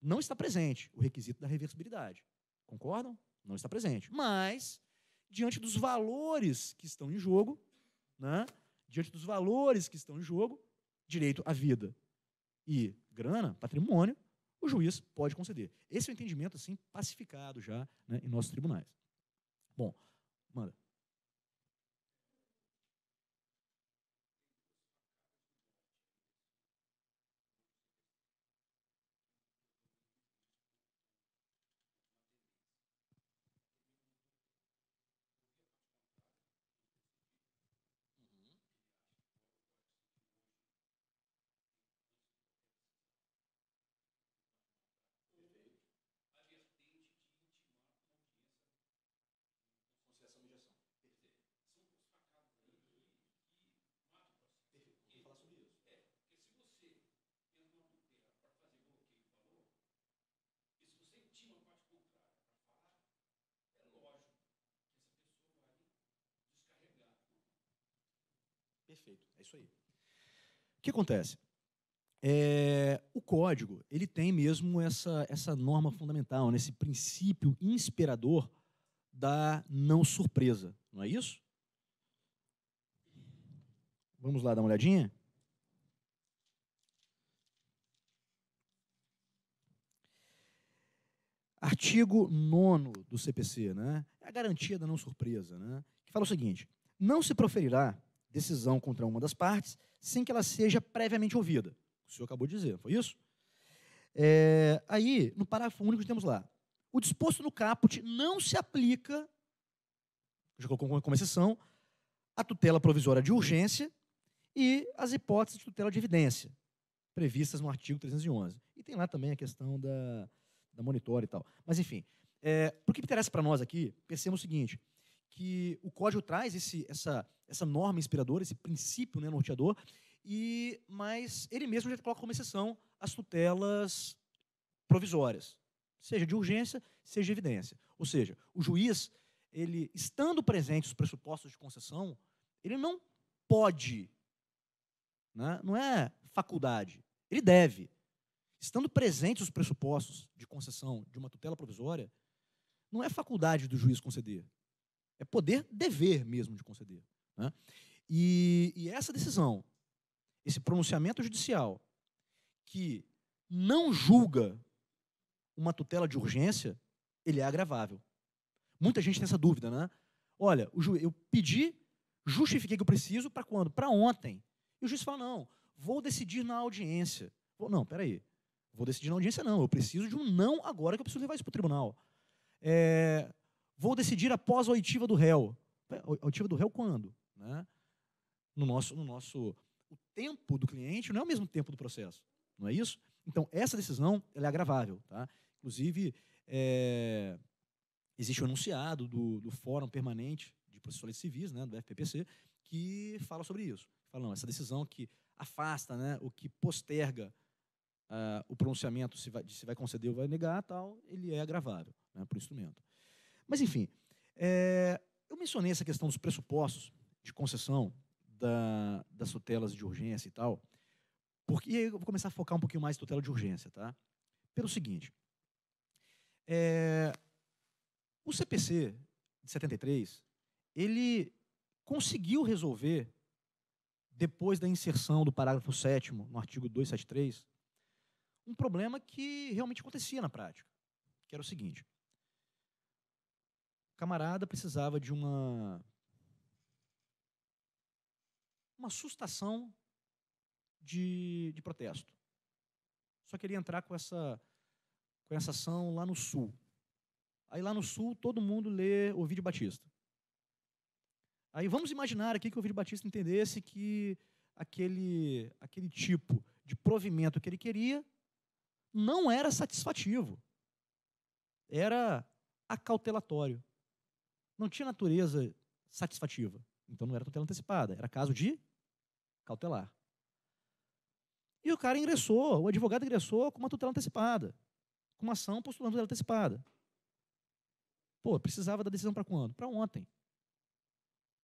Não está presente o requisito da reversibilidade. Concordam? Não está presente. Mas, diante dos valores que estão em jogo, né, diante dos valores que estão em jogo, direito à vida e grana, patrimônio, o juiz pode conceder. Esse é o entendimento assim pacificado já né, em nossos tribunais. Bom, manda. Perfeito, é isso aí. O que acontece? É, o código ele tem mesmo essa, essa norma fundamental, nesse né? princípio inspirador da não surpresa, não é isso? Vamos lá dar uma olhadinha? Artigo 9 do CPC, né? É a garantia da não surpresa, né? Que fala o seguinte: não se proferirá decisão contra uma das partes sem que ela seja previamente ouvida. O senhor acabou de dizer, foi isso? É, aí, no parágrafo único, temos lá. O disposto no caput não se aplica, já colocou como exceção, a tutela provisória de urgência e as hipóteses de tutela de evidência, previstas no artigo 311. E tem lá também a questão da, da monitora e tal. Mas, enfim, é, o que interessa para nós aqui, pensemos o seguinte: que o código traz esse, essa, essa norma inspiradora, esse princípio né, norteador, e mas ele mesmo já coloca como exceção as tutelas provisórias, seja de urgência, seja de evidência. Ou seja, o juiz, ele estando presente os pressupostos de concessão, ele não pode, né, não é faculdade, ele deve. Estando presentes os pressupostos de concessão de uma tutela provisória, não é faculdade do juiz conceder, é poder dever mesmo de conceder. Né? E, e essa decisão, esse pronunciamento judicial, que não julga uma tutela de urgência, ele é agravável. Muita gente tem essa dúvida, né? Olha, eu pedi, justifiquei que eu preciso, para quando? Para ontem. E o juiz fala, não, vou decidir na audiência. não, peraí. Vou decidir na audiência, não. Eu preciso de um não agora, que eu preciso levar isso para o tribunal. É, Vou decidir após a oitiva do réu. A oitiva do réu quando? Né? No nosso, no nosso, o tempo do cliente não é o mesmo tempo do processo, não é isso? Então essa decisão é agravável, tá? Inclusive é, existe o um do, do Fórum Permanente de Processuais Civis, né, do FPPC, que fala sobre isso. Fala, não, essa decisão que afasta, né, o que posterga uh, o pronunciamento se vai, se vai conceder ou vai negar, tal, ele é agravável né, para o instrumento. Mas, enfim, é, eu mencionei essa questão dos pressupostos de concessão da, das tutelas de urgência e tal, porque e aí eu vou começar a focar um pouquinho mais em tutela de urgência, tá? Pelo seguinte, é, o CPC de 73, ele conseguiu resolver, depois da inserção do parágrafo 7 no artigo 273, um problema que realmente acontecia na prática, que era o seguinte, o camarada precisava de uma uma assustação de, de protesto. Só queria entrar com essa com essa ação lá no sul. Aí lá no sul todo mundo lê o Ovidio Batista. Aí vamos imaginar aqui que o Ovidio Batista entendesse que aquele aquele tipo de provimento que ele queria não era satisfativo. Era acautelatório não tinha natureza satisfativa. Então não era tutela antecipada, era caso de cautelar. E o cara ingressou, o advogado ingressou com uma tutela antecipada, com uma ação postulando tutela antecipada. Pô, precisava da decisão para quando? Para ontem.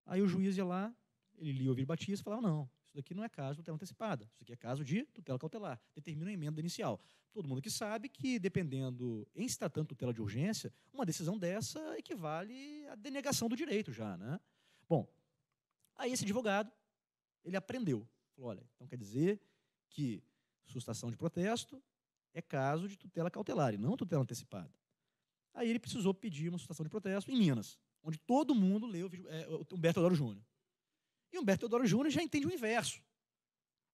Aí o juiz ia lá, ele lia ouvir Batista e falava: não, isso daqui não é caso de tutela antecipada, isso aqui é caso de tutela cautelar. Determina a emenda inicial. Todo mundo que sabe que, dependendo, em se tratando de tutela de urgência, uma decisão dessa equivale à denegação do direito já. Né? Bom, aí esse advogado, ele aprendeu. Falou, olha, então quer dizer que sustação de protesto é caso de tutela cautelar e não tutela antecipada. Aí ele precisou pedir uma sustação de protesto em Minas, onde todo mundo leu o, é, o Humberto Adoro Júnior. E Humberto Teodoro Júnior já entende o inverso.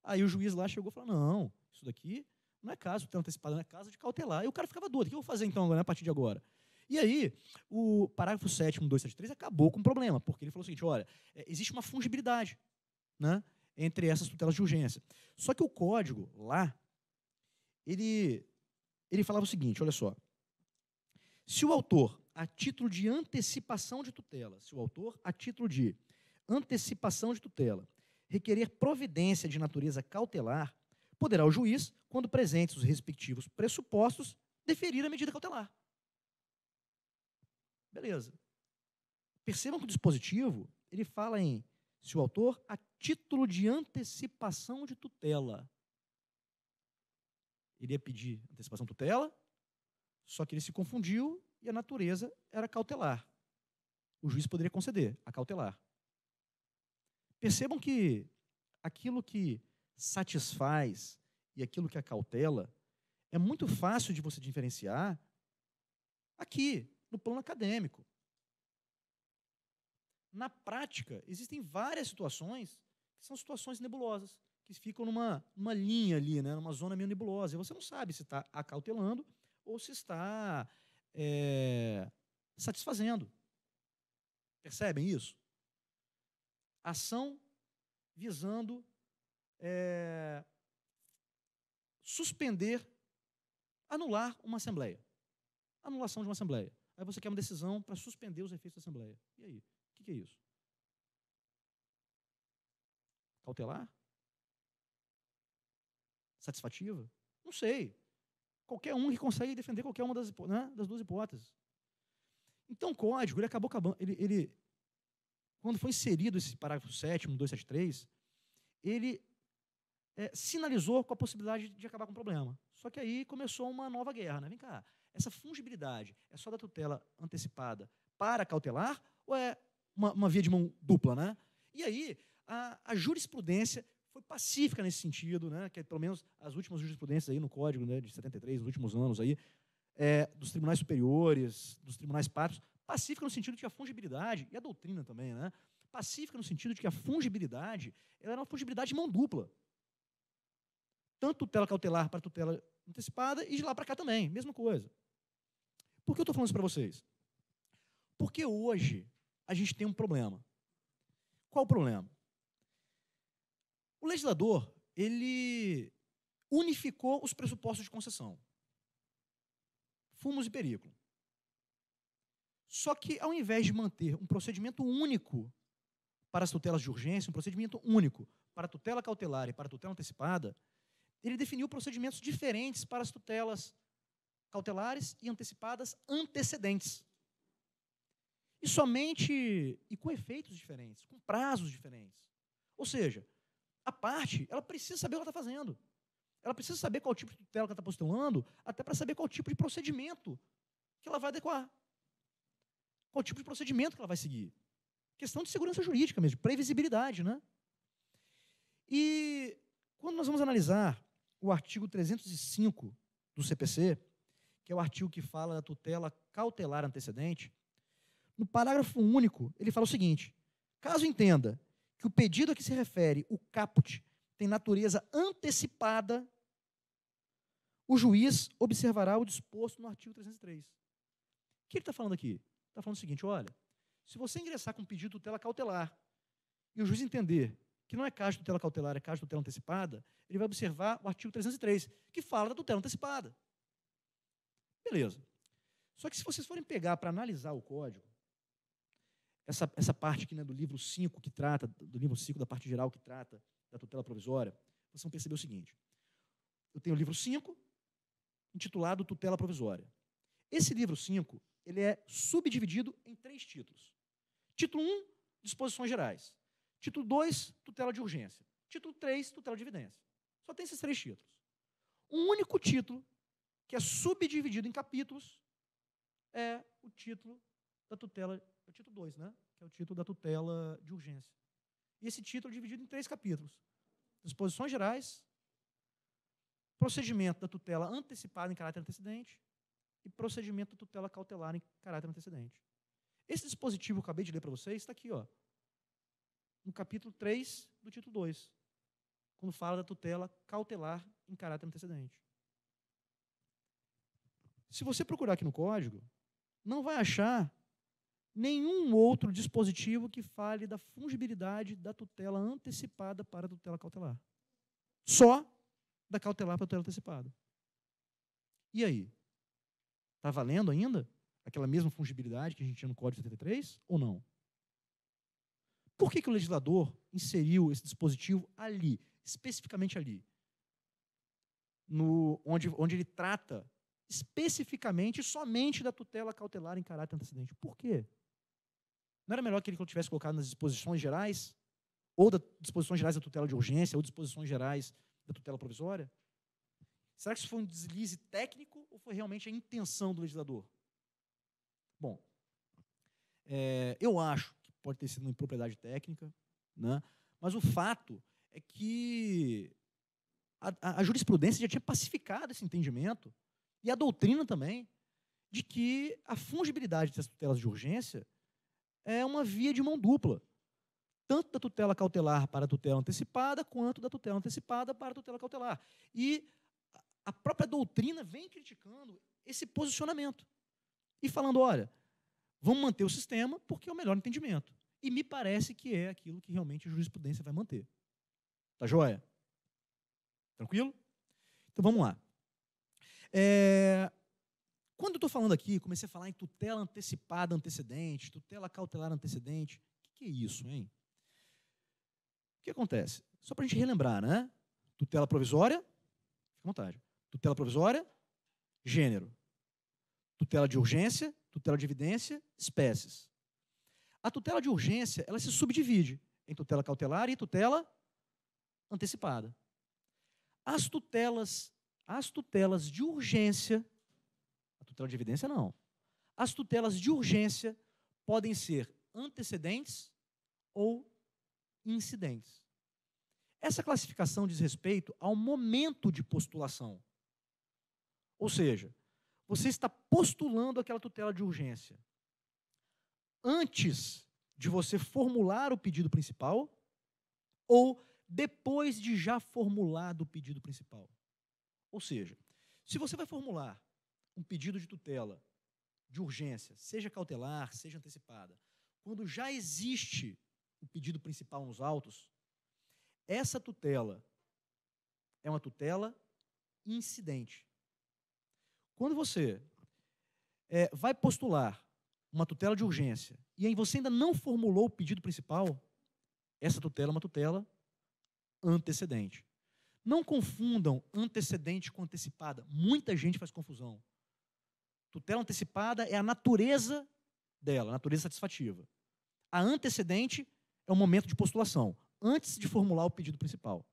Aí o juiz lá chegou e falou: não, isso daqui não é caso, tem antecipado, é caso de cautelar. E o cara ficava doido: o que eu vou fazer então agora, a partir de agora? E aí, o parágrafo 7 do 273 acabou com o problema, porque ele falou o seguinte: olha, é, existe uma fungibilidade né, entre essas tutelas de urgência. Só que o código lá, ele, ele falava o seguinte: olha só. Se o autor, a título de antecipação de tutela, se o autor, a título de antecipação de tutela, requerer providência de natureza cautelar, poderá o juiz, quando presentes os respectivos pressupostos, deferir a medida cautelar. Beleza. Percebam que o dispositivo, ele fala em se o autor a título de antecipação de tutela. Ele ia pedir antecipação tutela, só que ele se confundiu e a natureza era cautelar. O juiz poderia conceder a cautelar. Percebam que aquilo que satisfaz e aquilo que acautela é muito fácil de você diferenciar aqui, no plano acadêmico. Na prática, existem várias situações que são situações nebulosas, que ficam numa, numa linha ali, né, numa zona meio nebulosa. E você não sabe se está acautelando ou se está é, satisfazendo. Percebem isso? ação visando é, suspender, anular uma assembleia. Anulação de uma assembleia. Aí você quer uma decisão para suspender os efeitos da assembleia. E aí? O que, que é isso? Cautelar? Satisfativa? Não sei. Qualquer um que consegue defender qualquer uma das, né, das duas hipóteses. Então, o código, ele acabou, ele, ele quando foi inserido esse parágrafo 7, 273, ele é, sinalizou com a possibilidade de acabar com o problema. Só que aí começou uma nova guerra. Né? Vem cá, essa fungibilidade é só da tutela antecipada para cautelar ou é uma, uma via de mão dupla? Né? E aí, a, a, jurisprudência foi pacífica nesse sentido, né? que é, pelo menos as últimas jurisprudências aí no Código né, de 73, nos últimos anos, aí, é, dos tribunais superiores, dos tribunais pátrios, Pacífica no sentido de que a fungibilidade, e a doutrina também, né? Pacífica no sentido de que a fungibilidade ela era é uma fungibilidade de mão dupla. Tanto tutela cautelar para tutela antecipada e de lá para cá também, mesma coisa. Por que eu estou falando isso para vocês? Porque hoje a gente tem um problema. Qual o problema? O legislador, ele unificou os pressupostos de concessão. Fumos e perigo. Só que, ao invés de manter um procedimento único para as tutelas de urgência, um procedimento único para a tutela cautelar e para a tutela antecipada, ele definiu procedimentos diferentes para as tutelas cautelares e antecipadas antecedentes. E somente e com efeitos diferentes, com prazos diferentes. Ou seja, a parte, ela precisa saber o que ela está fazendo. Ela precisa saber qual tipo de tutela que ela está postulando, até para saber qual tipo de procedimento que ela vai adequar. Qual o tipo de procedimento que ela vai seguir? Questão de segurança jurídica mesmo, previsibilidade, né? E quando nós vamos analisar o artigo 305 do CPC, que é o artigo que fala da tutela cautelar antecedente, no parágrafo único, ele fala o seguinte: caso entenda que o pedido a que se refere o caput tem natureza antecipada, o juiz observará o disposto no artigo 303. O que ele está falando aqui? Está falando o seguinte: olha, se você ingressar com um pedido de tutela cautelar e o juiz entender que não é caso de tutela cautelar, é caso de tutela antecipada, ele vai observar o artigo 303, que fala da tutela antecipada. Beleza. Só que se vocês forem pegar para analisar o código, essa, essa parte aqui né, do livro 5, que trata, do livro 5 da parte geral que trata da tutela provisória, vocês vão perceber o seguinte. Eu tenho o livro 5, intitulado Tutela Provisória. Esse livro 5 ele é subdividido em três títulos. Título 1, um, disposições gerais. Título 2, tutela de urgência. Título 3, tutela de evidência. Só tem esses três títulos. Um único título, que é subdividido em capítulos, é o título da tutela, é o título 2, né? que é o título da tutela de urgência. E esse título é dividido em três capítulos. Disposições gerais, procedimento da tutela antecipada em caráter antecedente e procedimento de tutela cautelar em caráter antecedente. Esse dispositivo que eu acabei de ler para vocês está aqui, ó, no capítulo 3 do título 2, quando fala da tutela cautelar em caráter antecedente. Se você procurar aqui no código, não vai achar nenhum outro dispositivo que fale da fungibilidade da tutela antecipada para a tutela cautelar. Só da cautelar para a tutela antecipada. E aí? Está valendo ainda? Aquela mesma fungibilidade que a gente tinha no Código 73 ou não? Por que, que o legislador inseriu esse dispositivo ali, especificamente ali? No, onde, onde ele trata especificamente somente da tutela cautelar em caráter antecedente. Por quê? Não era melhor que ele tivesse colocado nas disposições gerais? Ou das disposições gerais da tutela de urgência, ou disposições gerais da tutela provisória? Será que isso foi um deslize técnico ou foi realmente a intenção do legislador? Bom, é, eu acho que pode ter sido uma impropriedade técnica, né? mas o fato é que a, a, jurisprudência já tinha pacificado esse entendimento e a doutrina também de que a fungibilidade dessas tutelas de urgência é uma via de mão dupla, tanto da tutela cautelar para a tutela antecipada, quanto da tutela antecipada para a tutela cautelar. E a própria doutrina vem criticando esse posicionamento e falando: olha, vamos manter o sistema porque é o melhor entendimento. E me parece que é aquilo que realmente a jurisprudência vai manter. Tá joia? Tranquilo? Então vamos lá. É... Quando eu estou falando aqui, comecei a falar em tutela antecipada antecedente, tutela cautelar antecedente. O que, que é isso, hein? O que acontece? Só para a gente relembrar, né? Tutela provisória, fica à vontade. Tutela provisória, gênero. Tutela de urgência, tutela de evidência, espécies. A tutela de urgência, ela se subdivide em tutela cautelar e tutela antecipada. As tutelas, as tutelas de urgência, a tutela de evidência não. As tutelas de urgência podem ser antecedentes ou incidentes. Essa classificação diz respeito ao momento de postulação. Ou seja, você está postulando aquela tutela de urgência. Antes de você formular o pedido principal ou depois de já formulado o pedido principal. Ou seja, se você vai formular um pedido de tutela de urgência, seja cautelar, seja antecipada, quando já existe o pedido principal nos autos, essa tutela é uma tutela incidente. Quando você é, vai postular uma tutela de urgência e aí você ainda não formulou o pedido principal, essa tutela é uma tutela antecedente. Não confundam antecedente com antecipada. Muita gente faz confusão. Tutela antecipada é a natureza dela, a natureza satisfativa. A antecedente é o momento de postulação, antes de formular o pedido principal.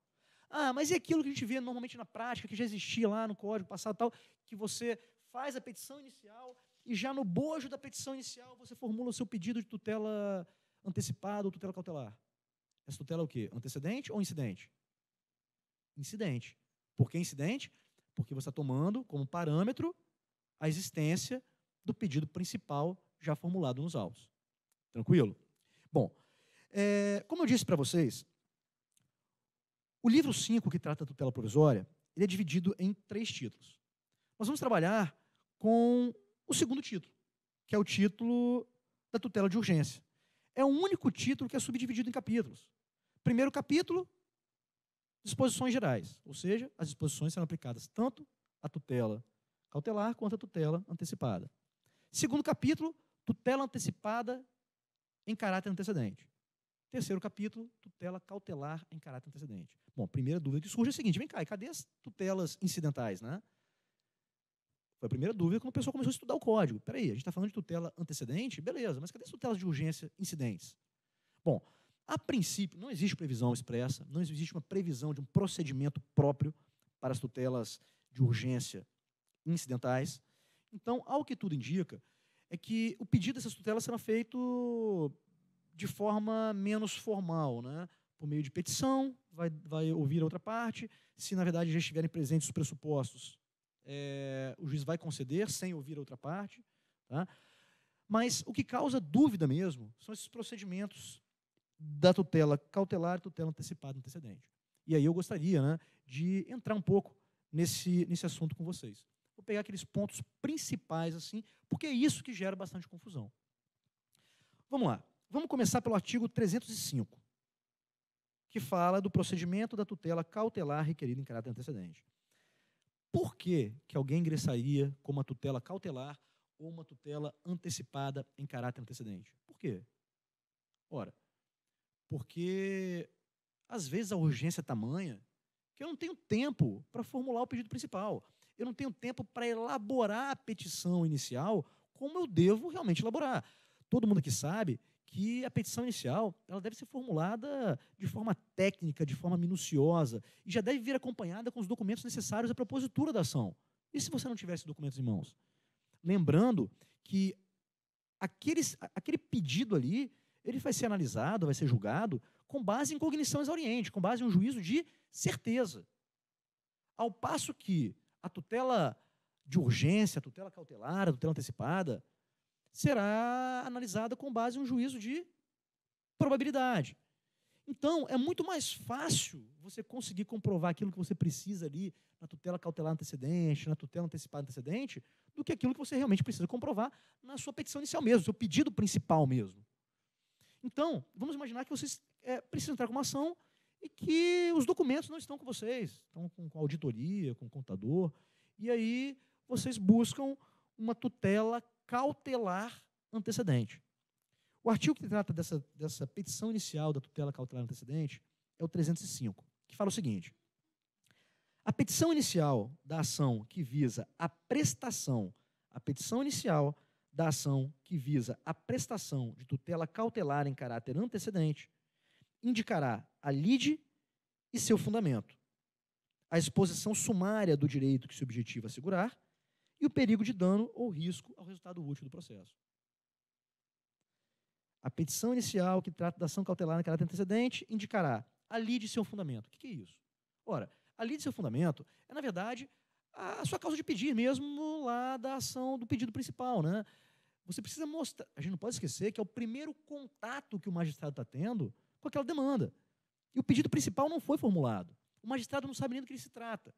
Ah, mas e aquilo que a gente vê normalmente na prática, que já existia lá no código passado e tal, que você faz a petição inicial e já no bojo da petição inicial você formula o seu pedido de tutela antecipada ou tutela cautelar. Essa tutela é o quê? Antecedente ou incidente? Incidente. Por que incidente? Porque você está tomando como parâmetro a existência do pedido principal já formulado nos autos. Tranquilo? Bom, é, como eu disse para vocês, o livro 5, que trata a tutela provisória, ele é dividido em três títulos. Nós vamos trabalhar com o segundo título, que é o título da tutela de urgência. É o único título que é subdividido em capítulos. Primeiro capítulo, disposições gerais, ou seja, as disposições serão aplicadas tanto à tutela cautelar quanto à tutela antecipada. Segundo capítulo, tutela antecipada em caráter antecedente. Terceiro capítulo, tutela cautelar em caráter antecedente. Bom, primeira dúvida que surge é a seguinte: vem cá, e cadê as tutelas incidentais, né? Foi a primeira dúvida quando o pessoal começou a estudar o código. Peraí, a gente está falando de tutela antecedente? Beleza, mas cadê as tutelas de urgência incidentes? Bom, a princípio, não existe previsão expressa, não existe uma previsão de um procedimento próprio para as tutelas de urgência incidentais. Então, ao que tudo indica, é que o pedido dessas tutelas será feito de forma menos formal, né? por meio de petição, vai, vai ouvir a outra parte. Se, na verdade, já estiverem presentes os pressupostos é, o juiz vai conceder sem ouvir a outra parte. Tá? Mas o que causa dúvida mesmo são esses procedimentos da tutela cautelar, tutela antecipada, antecedente. E aí eu gostaria né, de entrar um pouco nesse, nesse assunto com vocês. Vou pegar aqueles pontos principais, assim, porque é isso que gera bastante confusão. Vamos lá. Vamos começar pelo artigo 305, que fala do procedimento da tutela cautelar requerida em caráter antecedente por que, que alguém ingressaria com uma tutela cautelar ou uma tutela antecipada em caráter antecedente? Por quê? Ora, porque às vezes a urgência é tamanha que eu não tenho tempo para formular o pedido principal. Eu não tenho tempo para elaborar a petição inicial como eu devo realmente elaborar. Todo mundo que sabe que a petição inicial ela deve ser formulada de forma técnica, de forma minuciosa, e já deve vir acompanhada com os documentos necessários à propositura da ação. E se você não tivesse documentos em mãos? Lembrando que aqueles, aquele pedido ali, ele vai ser analisado, vai ser julgado com base em cognição exauriente, com base em um juízo de certeza. Ao passo que a tutela de urgência, a tutela cautelar, a tutela antecipada, será analisada com base em um juízo de probabilidade. Então, é muito mais fácil você conseguir comprovar aquilo que você precisa ali na tutela cautelar antecedente, na tutela antecipada antecedente, do que aquilo que você realmente precisa comprovar na sua petição inicial mesmo, seu pedido principal mesmo. Então, vamos imaginar que vocês é, precisam entrar com uma ação e que os documentos não estão com vocês, estão com, auditoria, com contador, e aí vocês buscam uma tutela cautelar antecedente. O artigo que trata dessa, dessa petição inicial da tutela cautelar antecedente é o 305, que fala o seguinte: a petição inicial da ação que visa a prestação, a petição inicial da ação que visa a prestação de tutela cautelar em caráter antecedente indicará a lide e seu fundamento, a exposição sumária do direito que se objetiva assegurar e o perigo de dano ou risco ao resultado útil do processo. A petição inicial que trata da ação cautelar naquela caráter antecedente indicará a lide seu fundamento. O que é isso? Ora, a lide seu fundamento é, na verdade, a sua causa de pedir, mesmo lá da ação do pedido principal. Né? Você precisa mostrar. A gente não pode esquecer que é o primeiro contato que o magistrado está tendo com aquela demanda. E o pedido principal não foi formulado. O magistrado não sabe nem do que ele se trata.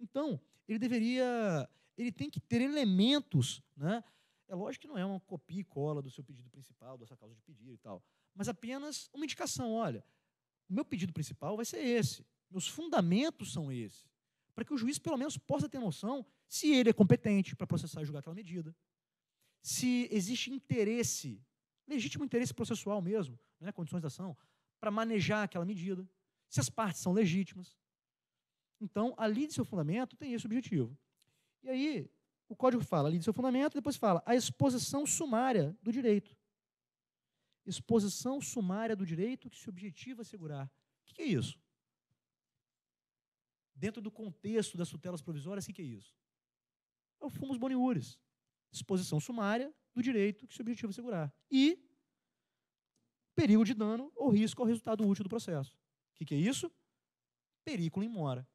Então, ele deveria ele tem que ter elementos. Né? É lógico que não é uma copia e cola do seu pedido principal, da sua causa de pedir e tal, mas apenas uma indicação: olha, o meu pedido principal vai ser esse, meus fundamentos são esses, para que o juiz pelo menos possa ter noção se ele é competente para processar e julgar aquela medida, se existe interesse, legítimo interesse processual mesmo, né, condições da ação, para manejar aquela medida, se as partes são legítimas. Então, a lei de seu fundamento tem esse objetivo. E aí, o código fala ali do seu fundamento, depois fala a exposição sumária do direito. Exposição sumária do direito que se objetiva assegurar. O que é isso? Dentro do contexto das tutelas provisórias, o que é isso? É o fumus boniuris. Exposição sumária do direito que se objetiva assegurar. E perigo de dano ou risco ao resultado útil do processo. O que, que é isso? Perículo em mora.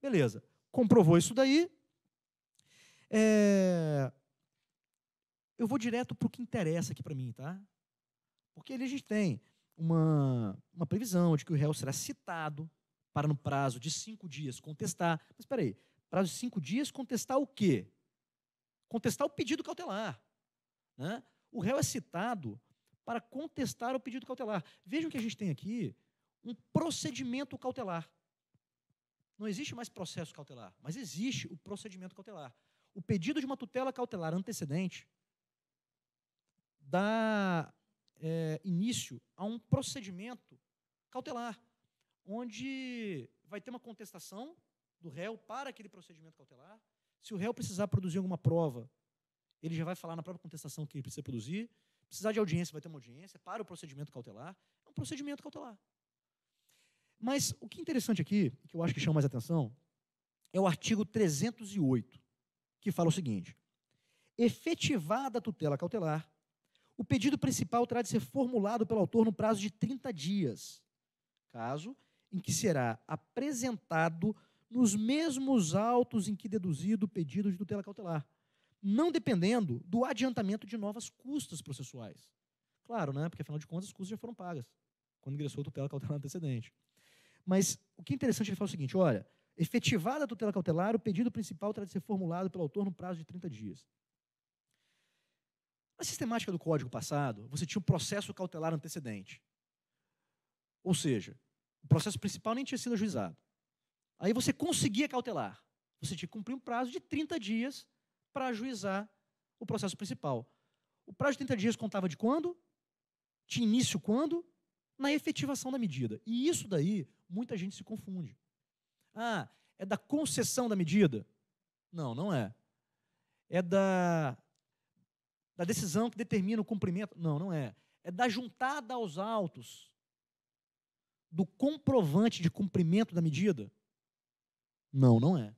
Beleza. Comprovou isso daí, é... Eu vou direto para o que interessa aqui para mim, tá? Porque ali a gente tem uma, uma previsão de que o réu será citado para, no prazo de cinco dias, contestar. Mas espera aí, prazo de cinco dias, contestar o quê? Contestar o pedido cautelar. Né? O réu é citado para contestar o pedido cautelar. Vejam que a gente tem aqui um procedimento cautelar. Não existe mais processo cautelar, mas existe o procedimento cautelar o pedido de uma tutela cautelar antecedente dá é, início a um procedimento cautelar, onde vai ter uma contestação do réu para aquele procedimento cautelar. Se o réu precisar produzir alguma prova, ele já vai falar na própria contestação que ele precisa produzir. Precisar de audiência, vai ter uma audiência para o procedimento cautelar. É um procedimento cautelar. Mas o que é interessante aqui, que eu acho que chama mais atenção, é o artigo 308 que fala o seguinte: efetivada a tutela cautelar, o pedido principal terá de ser formulado pelo autor no prazo de 30 dias, caso em que será apresentado nos mesmos autos em que deduzido o pedido de tutela cautelar, não dependendo do adiantamento de novas custas processuais. Claro, né? Porque afinal de contas as custas já foram pagas quando ingressou a tutela cautelar antecedente. Mas o que é interessante é ele fala o seguinte: olha, Efetivada a tutela cautelar, o pedido principal terá de ser formulado pelo autor no prazo de 30 dias. Na sistemática do código passado, você tinha um processo cautelar antecedente. Ou seja, o processo principal nem tinha sido ajuizado. Aí você conseguia cautelar. Você tinha que cumprir um prazo de 30 dias para ajuizar o processo principal. O prazo de 30 dias contava de quando? tinha início quando? Na efetivação da medida. E isso daí, muita gente se confunde. Ah, é da concessão da medida? Não, não é. É da, da decisão que determina o cumprimento? Não, não é. É da juntada aos autos do comprovante de cumprimento da medida? Não, não é.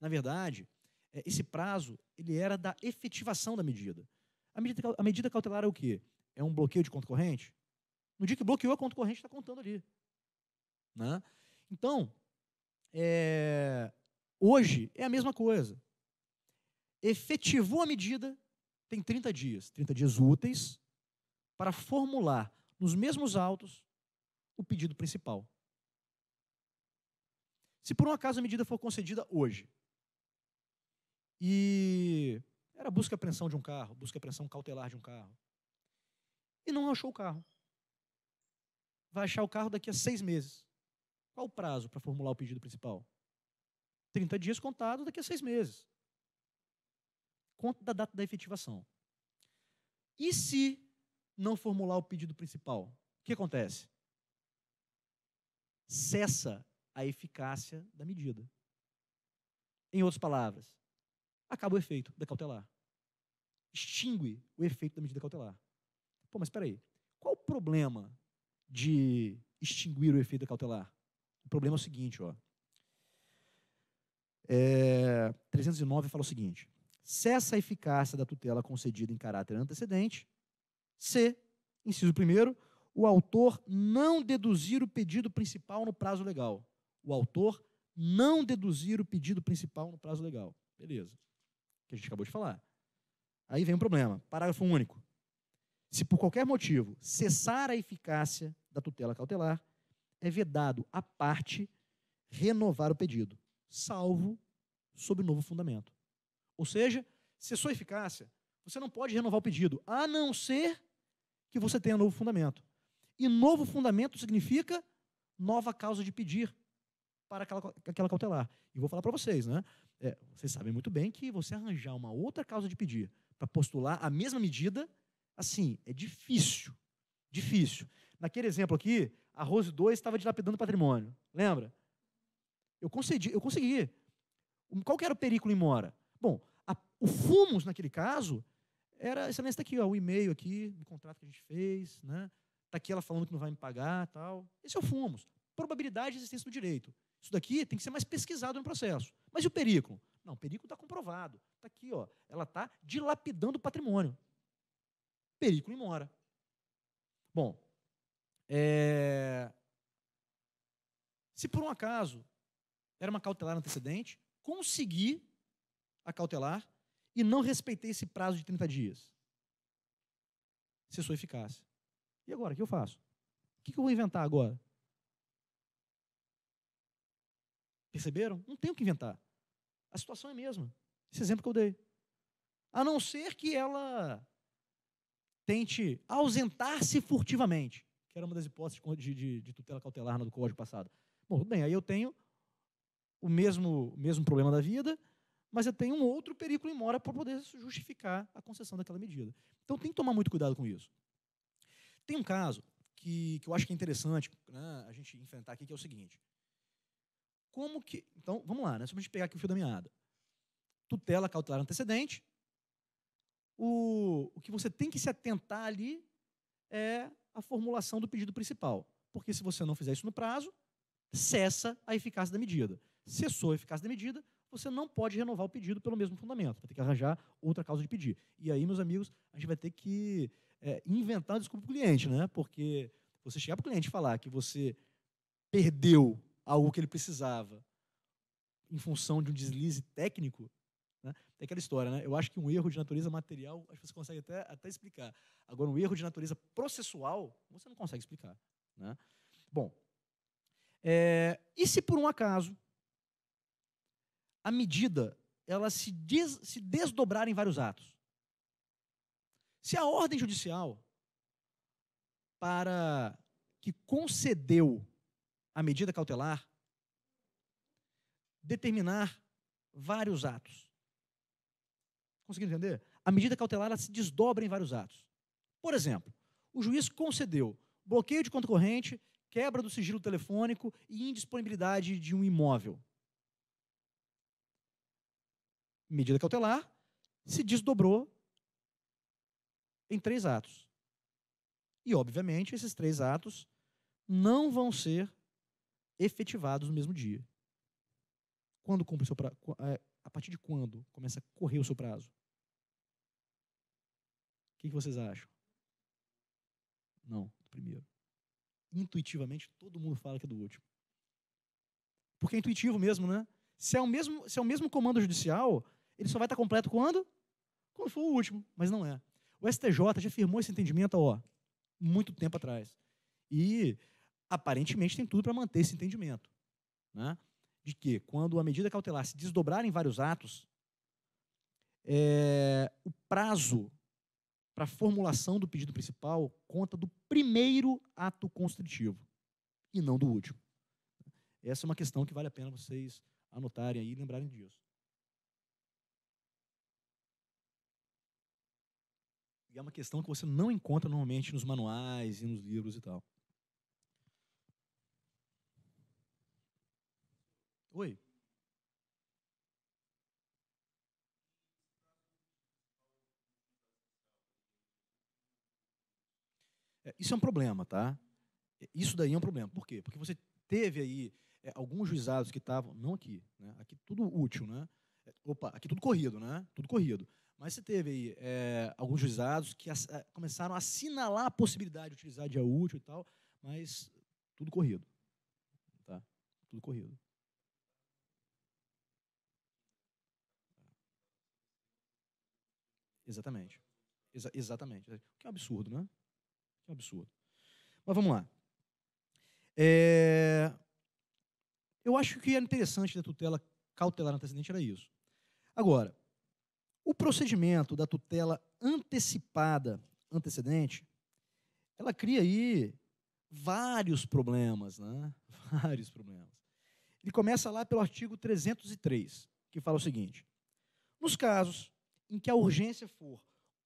Na verdade, é, esse prazo ele era da efetivação da medida. A medida, a medida cautelar é o quê? É um bloqueio de conta corrente? No dia que bloqueou, a conta corrente está contando ali. Né? Então, é, hoje é a mesma coisa. Efetivou a medida, tem 30 dias, 30 dias úteis, para formular nos mesmos autos o pedido principal. Se por um acaso a medida for concedida hoje, e era busca e apreensão de um carro, busca e apreensão cautelar de um carro, e não achou o carro, vai achar o carro daqui a seis meses. Qual o prazo para formular o pedido principal? 30 dias contados daqui a seis meses. Conta da data da efetivação. E se não formular o pedido principal? O que acontece? Cessa a eficácia da medida. Em outras palavras, acaba o efeito da cautelar. Extingue o efeito da medida cautelar. Pô, mas espera aí. Qual o problema de extinguir o efeito da cautelar? problema é o seguinte, ó. É, 309 fala o seguinte: cessa a eficácia da tutela concedida em caráter antecedente, se, inciso primeiro, o autor não deduzir o pedido principal no prazo legal. O autor não deduzir o pedido principal no prazo legal. Beleza. Que a gente acabou de falar. Aí vem um problema. Parágrafo único. Se por qualquer motivo cessar a eficácia da tutela cautelar, é vedado a parte renovar o pedido, salvo sob novo fundamento. Ou seja, se a eficácia, você não pode renovar o pedido, a não ser que você tenha novo fundamento. E novo fundamento significa nova causa de pedir para aquela, aquela cautelar. E vou falar para vocês, né? É, vocês sabem muito bem que você arranjar uma outra causa de pedir para postular a mesma medida, assim, é difícil. Difícil. Naquele exemplo aqui, Arroz dois estava dilapidando patrimônio. Lembra? Eu consegui. Eu consegui. Qual que era o perículo em mora? Bom, a, o fumos, naquele caso, era esse está aqui, ó, o e-mail aqui, do contrato que a gente fez, né? Está aqui ela falando que não vai me pagar, tal. Esse é o fumos. Probabilidade de existência do direito. Isso daqui tem que ser mais pesquisado no processo. Mas e o perículo? Não, o perículo está comprovado. Está aqui, ó. Ela está dilapidando o patrimônio. Perículo em mora. Bom, é... Se por um acaso era uma cautelar antecedente, consegui a cautelar e não respeitei esse prazo de 30 dias. se sou eficácia. E agora, o que eu faço? O que eu vou inventar agora? Perceberam? Não tenho o que inventar. A situação é a mesma. Esse exemplo que eu dei. A não ser que ela tente ausentar-se furtivamente que era uma das hipóteses de, de, de tutela cautelar no né, Código passado. Bom, tudo bem, aí eu tenho o mesmo, mesmo problema da vida, mas eu tenho um outro perículo em mora para poder justificar a concessão daquela medida. Então tem que tomar muito cuidado com isso. Tem um caso que, que eu acho que é interessante né, a gente enfrentar aqui, que é o seguinte. Como que. Então, vamos lá, né? Se a gente pegar aqui o fio da meada. Tutela cautelar antecedente. O, o que você tem que se atentar ali é a formulação do pedido principal. Porque se você não fizer isso no prazo, cessa a eficácia da medida. Cessou a eficácia da medida, você não pode renovar o pedido pelo mesmo fundamento. Vai ter que arranjar outra causa de pedir. E aí, meus amigos, a gente vai ter que é, inventar uma desculpa para o cliente, né? Porque você chegar para o cliente e falar que você perdeu algo que ele precisava em função de um deslize técnico, né? aquela história, né? Eu acho que um erro de natureza material, acho que você consegue até, até explicar. Agora, um erro de natureza processual, você não consegue explicar. Né? Bom, é, e se por um acaso a medida ela se, des, se desdobrar em vários atos? Se a ordem judicial para que concedeu a medida cautelar determinar vários atos. Conseguiu entender? A medida cautelar ela se desdobra em vários atos. Por exemplo, o juiz concedeu bloqueio de conta corrente, quebra do sigilo telefônico e indisponibilidade de um imóvel. Medida cautelar se desdobrou em três atos. E, obviamente, esses três atos não vão ser efetivados no mesmo dia. Quando cumpre seu prazo, a partir de quando começa a correr o seu prazo? O que, vocês acham? Não, do primeiro. Intuitivamente, todo mundo fala que é do último. Porque é intuitivo mesmo, né? Se é o mesmo, se é o mesmo comando judicial, ele só vai estar completo quando? Quando for o último, mas não é. O STJ já firmou esse entendimento ó, muito tempo atrás. E aparentemente tem tudo para manter esse entendimento. Né? de que, quando a medida cautelar se desdobrar em vários atos, é, o prazo para a formulação do pedido principal conta do primeiro ato constritivo e não do último. Essa é uma questão que vale a pena vocês anotarem aí e lembrarem disso. E é uma questão que você não encontra normalmente nos manuais e nos livros e tal. Oi. É, isso é um problema, tá? Isso daí é um problema. Por quê? Porque você teve aí é, alguns juizados que estavam. Não aqui, né? Aqui tudo útil, né? É, opa, aqui tudo corrido, né? Tudo corrido. Mas você teve aí é, alguns juizados que as, é, começaram a assinalar a possibilidade de utilizar dia útil e tal, mas tudo corrido. Tá? Tudo corrido. Exatamente. Exa exatamente. O que é um absurdo, né? O que é um absurdo. Mas vamos lá. É... Eu acho que era é interessante da tutela cautelar antecedente era isso. Agora, o procedimento da tutela antecipada antecedente, ela cria aí vários problemas, né? Vários problemas. Ele começa lá pelo artigo 303, que fala o seguinte: Nos casos em que a urgência for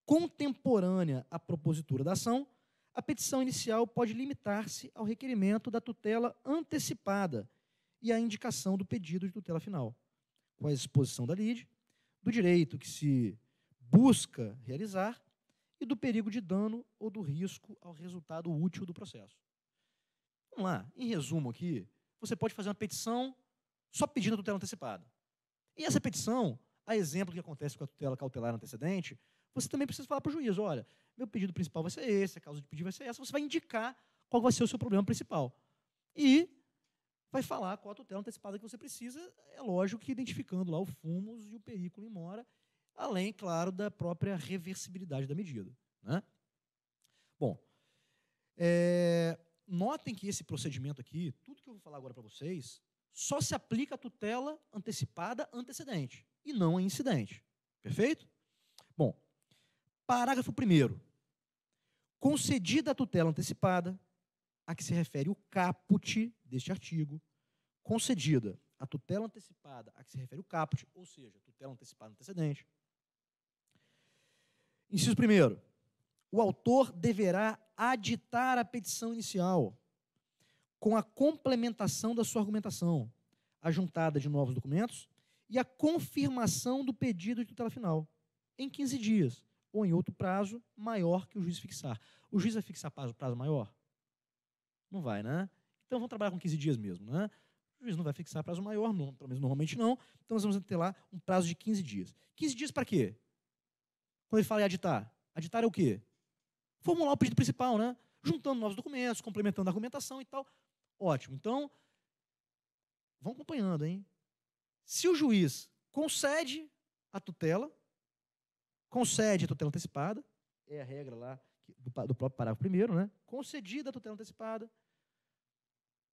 contemporânea à propositura da ação, a petição inicial pode limitar-se ao requerimento da tutela antecipada e à indicação do pedido de tutela final, com a exposição da lide, do direito que se busca realizar e do perigo de dano ou do risco ao resultado útil do processo. Vamos lá, em resumo aqui, você pode fazer uma petição só pedindo a tutela antecipada. E essa petição a exemplo do que acontece com a tutela cautelar antecedente, você também precisa falar para o juiz, olha, meu pedido principal vai ser esse, a causa de pedido vai ser essa, você vai indicar qual vai ser o seu problema principal. E vai falar qual a tutela antecipada que você precisa, é lógico que identificando lá o fumus e o em mora, além, claro, da própria reversibilidade da medida. Né? Bom, é, notem que esse procedimento aqui, tudo que eu vou falar agora para vocês, só se aplica à tutela antecipada antecedente e não a incidente. Perfeito? Bom, parágrafo 1. Concedida a tutela antecipada, a que se refere o caput deste artigo, concedida a tutela antecipada a que se refere o caput, ou seja, tutela antecipada antecedente. Inciso 1. O autor deverá aditar a petição inicial com a complementação da sua argumentação, ajuntada de novos documentos, e a confirmação do pedido de tutela final em 15 dias ou em outro prazo maior que o juiz fixar. O juiz vai fixar prazo, prazo maior? Não vai, né? Então vamos trabalhar com 15 dias mesmo, né? O juiz não vai fixar prazo maior, não, pelo menos normalmente não. Então nós vamos ter lá um prazo de 15 dias. 15 dias para quê? Quando ele fala em aditar, aditar é o quê? Formular o pedido principal, né? Juntando novos documentos, complementando a argumentação e tal. Ótimo. Então, vão acompanhando, hein? Se o juiz concede a tutela, concede a tutela antecipada, é a regra lá do, do próprio parágrafo primeiro, né? Concedida a tutela antecipada,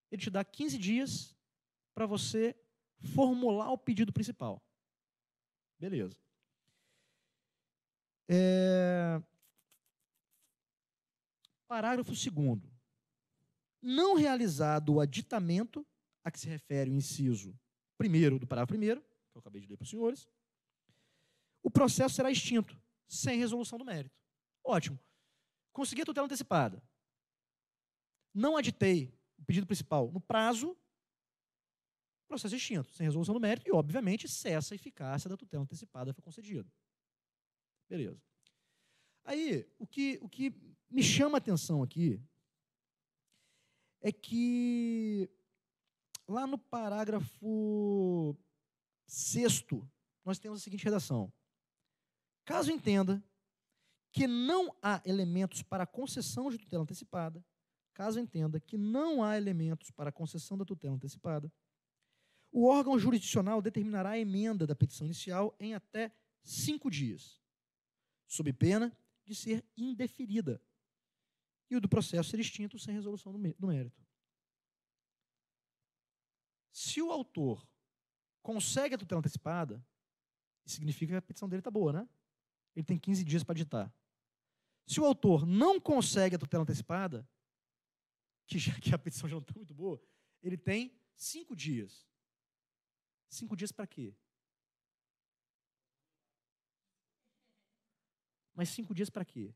ele te dá 15 dias para você formular o pedido principal. Beleza. É... Parágrafo 2. Não realizado o aditamento, a que se refere o inciso primeiro do parágrafo primeiro, que eu acabei de ler para os senhores, o processo será extinto, sem resolução do mérito. Ótimo. Consegui a tutela antecipada. Não aditei o pedido principal no prazo, processo extinto, sem resolução do mérito, e, obviamente, cessa a eficácia da tutela antecipada foi concedida. Beleza. Aí, o que, o que me chama a atenção aqui é que Lá no parágrafo sexto, nós temos a seguinte redação: Caso entenda que não há elementos para concessão de tutela antecipada, caso entenda que não há elementos para concessão da tutela antecipada, o órgão jurisdicional determinará a emenda da petição inicial em até cinco dias, sob pena de ser indeferida e o do processo ser extinto sem resolução do mérito. Se o autor consegue a tutela antecipada, significa que a petição dele está boa, né? Ele tem 15 dias para ditar. Se o autor não consegue a tutela antecipada, que, já, que a petição já não está muito boa, ele tem cinco dias. Cinco dias para quê? Mas cinco dias para quê?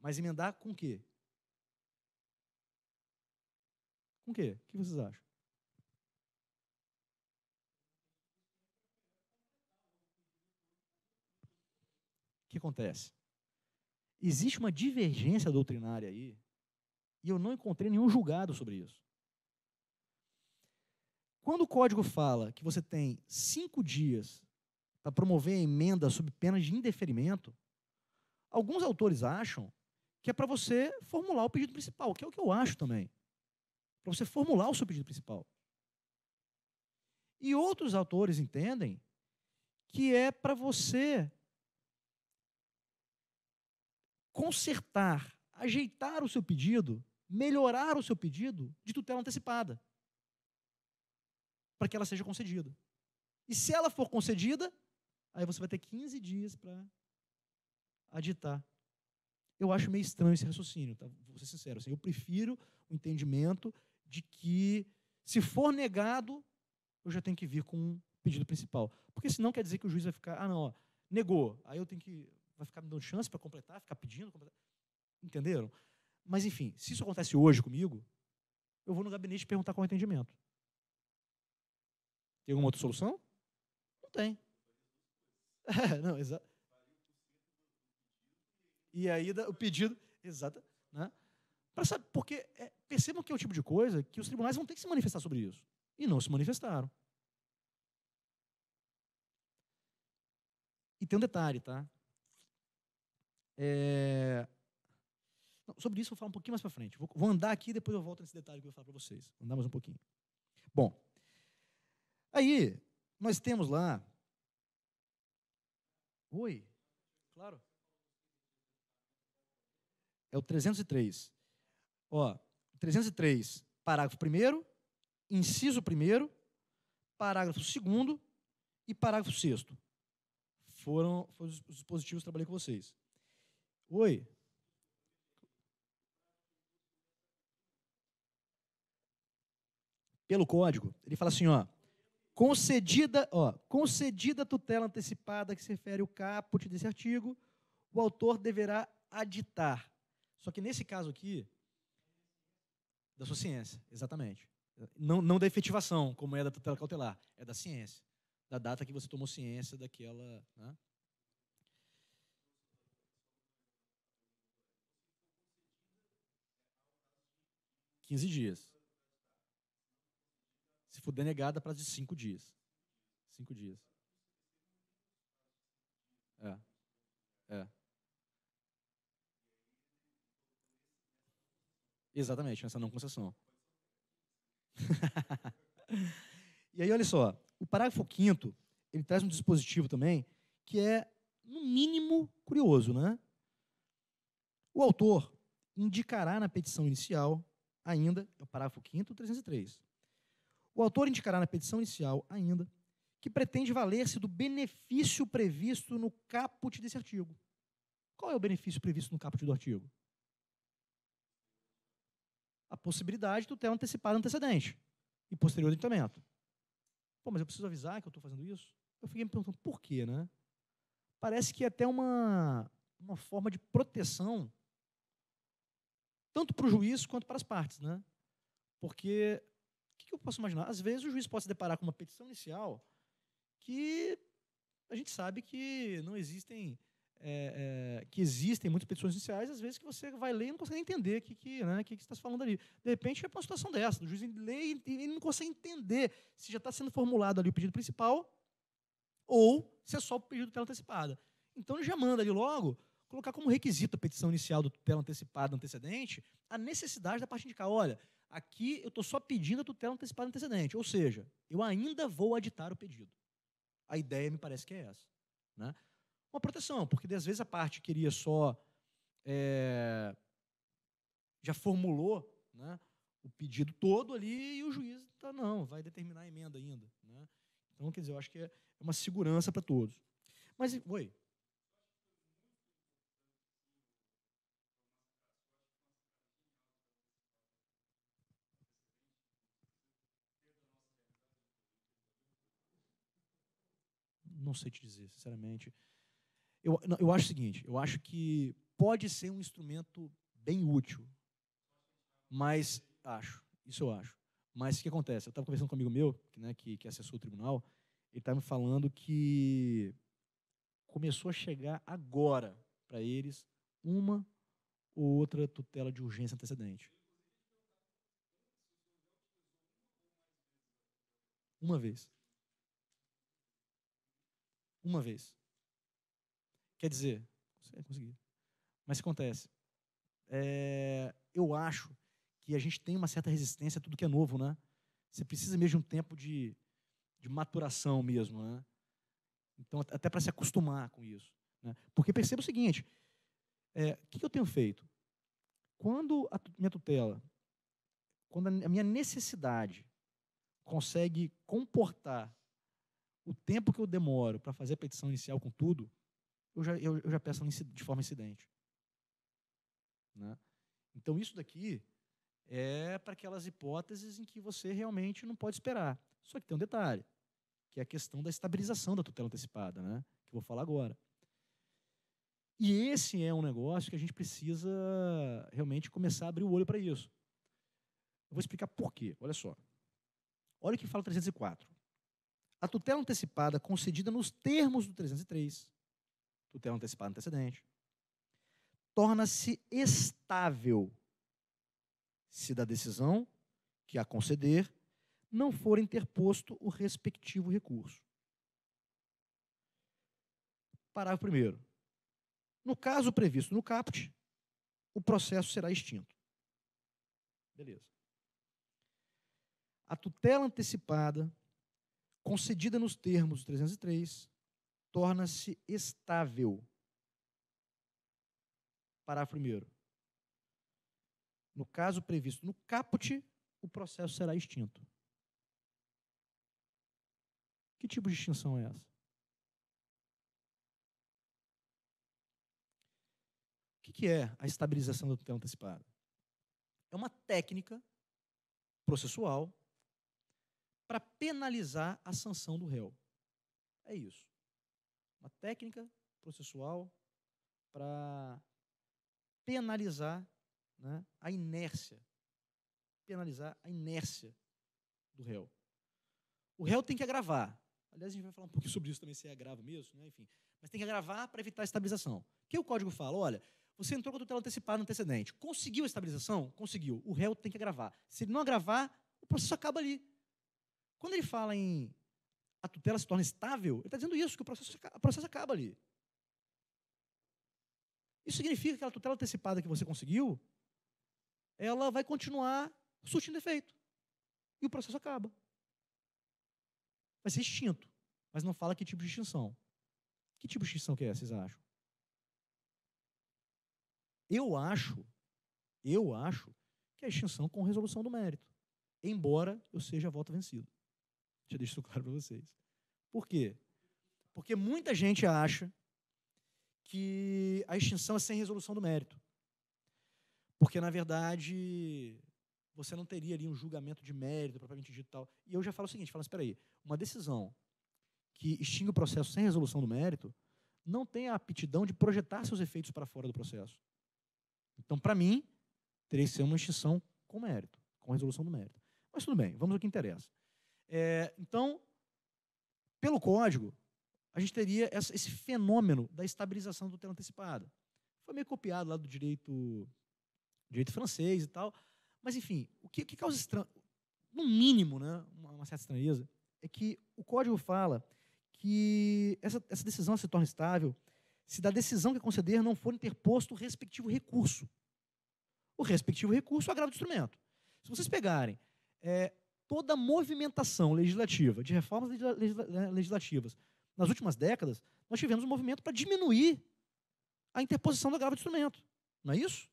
Mas emendar com o quê? Com o quê? O que vocês acham? O que acontece? Existe uma divergência doutrinária aí, e eu não encontrei nenhum julgado sobre isso. Quando o código fala que você tem cinco dias para promover a emenda sob pena de indeferimento, alguns autores acham que é para você formular o pedido principal, que é o que eu acho também para você formular o seu pedido principal. E outros autores entendem que é para você consertar, ajeitar o seu pedido, melhorar o seu pedido de tutela antecipada, para que ela seja concedida. E se ela for concedida, aí você vai ter 15 dias para aditar. Eu acho meio estranho esse raciocínio, tá? vou ser sincero. Assim, eu prefiro o entendimento de que, se for negado, eu já tenho que vir com um pedido principal. Porque senão quer dizer que o juiz vai ficar, ah, não, ó, negou, aí eu tenho que, vai ficar me dando chance para completar, ficar pedindo, completar. entenderam? Mas, enfim, se isso acontece hoje comigo, eu vou no gabinete perguntar qual é o entendimento. Tem alguma outra solução? Não tem. É, não, exato. E aí o pedido, exato, né? Para saber, porque é, percebam que é o tipo de coisa que os tribunais vão ter que se manifestar sobre isso. E não se manifestaram. E tem um detalhe, tá? É... Não, sobre isso eu vou falar um pouquinho mais para frente. Vou, vou, andar aqui e depois eu volto nesse detalhe que eu vou falar para vocês. Vou andar mais um pouquinho. Bom, aí nós temos lá. Oi, claro. É o 303. Ó, 303, parágrafo 1, inciso 1, parágrafo 2 e parágrafo 6. Foram, foram os dispositivos que trabalhei com vocês. Oi? Pelo código, ele fala assim, ó, concedida, ó, concedida tutela antecipada que se refere ao caput desse artigo, o autor deverá aditar. Só que nesse caso aqui, da sua ciência, exatamente. Não, não da efetivação, como é da tutela cautelar, é da ciência. Da data que você tomou ciência daquela. Né? Quinze dias. Se for denegada, prazo de cinco dias. Cinco dias. É. É. Exatamente, essa não concessão. e aí, olha só, o parágrafo 5 ele traz um dispositivo também que é, no mínimo, curioso, né? O autor indicará na petição inicial ainda, é o parágrafo 5 303. O autor indicará na petição inicial ainda que pretende valer-se do benefício previsto no caput desse artigo. Qual é o benefício previsto no caput do artigo? a possibilidade de tu ter um antecipado antecedente e posterior aditamento. Pô, mas eu preciso avisar que eu estou fazendo isso? Eu fiquei me perguntando por quê, né? Parece que é até uma, uma forma de proteção, tanto para o juiz quanto para as partes, né? Porque, o que, que eu posso imaginar? Às vezes o juiz pode se deparar com uma petição inicial que a gente sabe que não existem é, é, que existem muitas petições iniciais, às vezes que você vai ler e não consegue entender o que, que, né, que, que está falando ali. De repente, é uma situação dessa, o juiz lê e ele não consegue entender se já está sendo formulado ali o pedido principal ou se é só o pedido de tutela antecipada. Então, ele já manda ali logo colocar como requisito a petição inicial do tutela antecipada antecedente a necessidade da parte indicar, olha, aqui eu estou só pedindo a tutela antecipada antecedente, ou seja, eu ainda vou aditar o pedido. A ideia me parece que é essa. Né? uma proteção, porque às vezes a parte queria só. É, já formulou né, o pedido todo ali e o juiz tá, não, vai determinar a emenda ainda. Né? Então, quer dizer, eu acho que é, é uma segurança para todos. Mas, oi. Não sei te dizer, sinceramente. Eu, não, eu acho o seguinte: eu acho que pode ser um instrumento bem útil, mas acho, isso eu acho. Mas o que acontece? Eu estava conversando com um amigo meu, né, que, que acessou o tribunal, ele estava me falando que começou a chegar agora para eles uma ou outra tutela de urgência antecedente. Uma vez. Uma vez. Quer dizer, é, consegui. Mas acontece. É, eu acho que a gente tem uma certa resistência a tudo que é novo, né? Você precisa mesmo de um tempo de, de maturação mesmo, né? Então, até para se acostumar com isso. Né? Porque perceba o seguinte, é, o que eu tenho feito? Quando a minha tutela, quando a minha necessidade consegue comportar o tempo que eu demoro para fazer a petição inicial com tudo, eu já, eu, eu já peço de forma incidente. Né? Então, isso daqui é para aquelas hipóteses em que você realmente não pode esperar. Só que tem um detalhe, que é a questão da estabilização da tutela antecipada, né? que eu vou falar agora. E esse é um negócio que a gente precisa realmente começar a abrir o olho para isso. Eu vou explicar por quê. Olha só. Olha o que fala o 304. A tutela antecipada concedida nos termos do 303 Tutela antecipada antecedente. Torna-se estável se da decisão que a conceder não for interposto o respectivo recurso. Parágrafo primeiro. No caso previsto no caput, o processo será extinto. Beleza. A tutela antecipada, concedida nos termos do 303, torna-se estável. Parágrafo primeiro. No caso previsto no caput, o processo será extinto. Que tipo de extinção é essa? O que é a estabilização do tutela antecipada? É uma técnica processual para penalizar a sanção do réu. É isso uma técnica processual para penalizar né, a inércia, penalizar a inércia do réu. O réu tem que agravar. Aliás, a gente vai falar um pouquinho sobre isso também, se é agravo mesmo, né? enfim. Mas tem que agravar para evitar a estabilização. O que é o código fala? Olha, você entrou com a tutela antecipada no antecedente. Conseguiu a estabilização? Conseguiu. O réu tem que agravar. Se ele não agravar, o processo acaba ali. Quando ele fala em a tutela se torna estável, ele está dizendo isso, que o processo, o processo acaba ali. Isso significa que a tutela antecipada que você conseguiu, ela vai continuar surtindo efeito. E o processo acaba. Vai ser extinto. Mas não fala que tipo de extinção. Que tipo de extinção que é, vocês acham? Eu acho, eu acho que é a extinção com resolução do mérito. Embora eu seja a volta vencido. Já deixo isso claro para vocês. Por quê? Porque muita gente acha que a extinção é sem resolução do mérito. Porque, na verdade, você não teria ali um julgamento de mérito propriamente dito tal. E eu já falo o seguinte, falo, espera assim, aí, uma decisão que extingue o processo sem resolução do mérito não tem a aptidão de projetar seus efeitos para fora do processo. Então, para mim, teria que ser uma extinção com mérito, com resolução do mérito. Mas tudo bem, vamos ao que interessa. É, então, pelo código, a gente teria essa, esse fenômeno da estabilização do tutela antecipada. Foi meio copiado lá do direito, direito francês e tal. Mas, enfim, o que, que causa, estran... no mínimo, né, uma certa estranheza, é que o código fala que essa, essa decisão se torna estável se da decisão que é conceder não for interposto o respectivo recurso. O respectivo recurso agrava o instrumento. Se vocês pegarem é, toda a movimentação legislativa, de reformas né, legislativas, nas últimas décadas, nós tivemos um movimento para diminuir a interposição da grava de instrumento. Não é isso?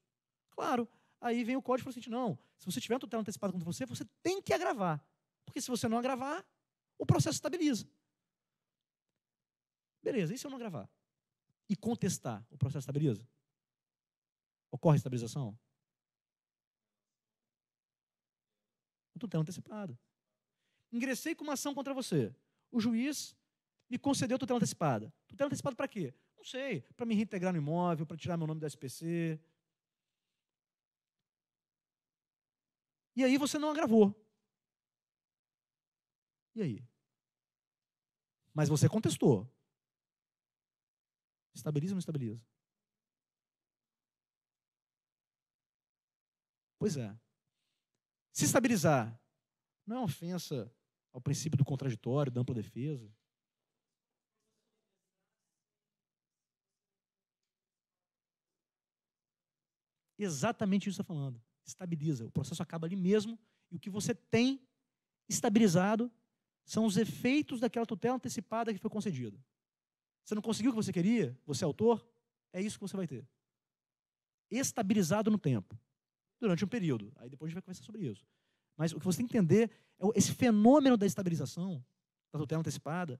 Claro. Aí vem o código e fala assim: não, se você tiver tutela antecipada contra você, você tem que agravar. Porque se você não agravar, o processo estabiliza. Beleza, e se eu não agravar? E contestar, o processo estabiliza? Ocorre estabilização? tutela antecipada. Ingressei com uma ação contra você. O juiz me concedeu tutela antecipada. Tutela antecipada para quê? Não sei. Para me reintegrar no imóvel, para tirar meu nome do SPC. E aí você não agravou. E aí? Mas você contestou. Estabiliza ou não estabiliza? Pois é. Se estabilizar não é uma ofensa ao princípio do contraditório, da ampla defesa. Exatamente isso que está falando. Estabiliza. O processo acaba ali mesmo e o que você tem estabilizado são os efeitos daquela tutela antecipada que foi concedida. Você não conseguiu o que você queria? Você é autor? É isso que você vai ter. Estabilizado no tempo durante um período. Aí depois a gente vai conversar sobre isso. Mas o que você tem que entender é esse fenômeno da estabilização da tutela antecipada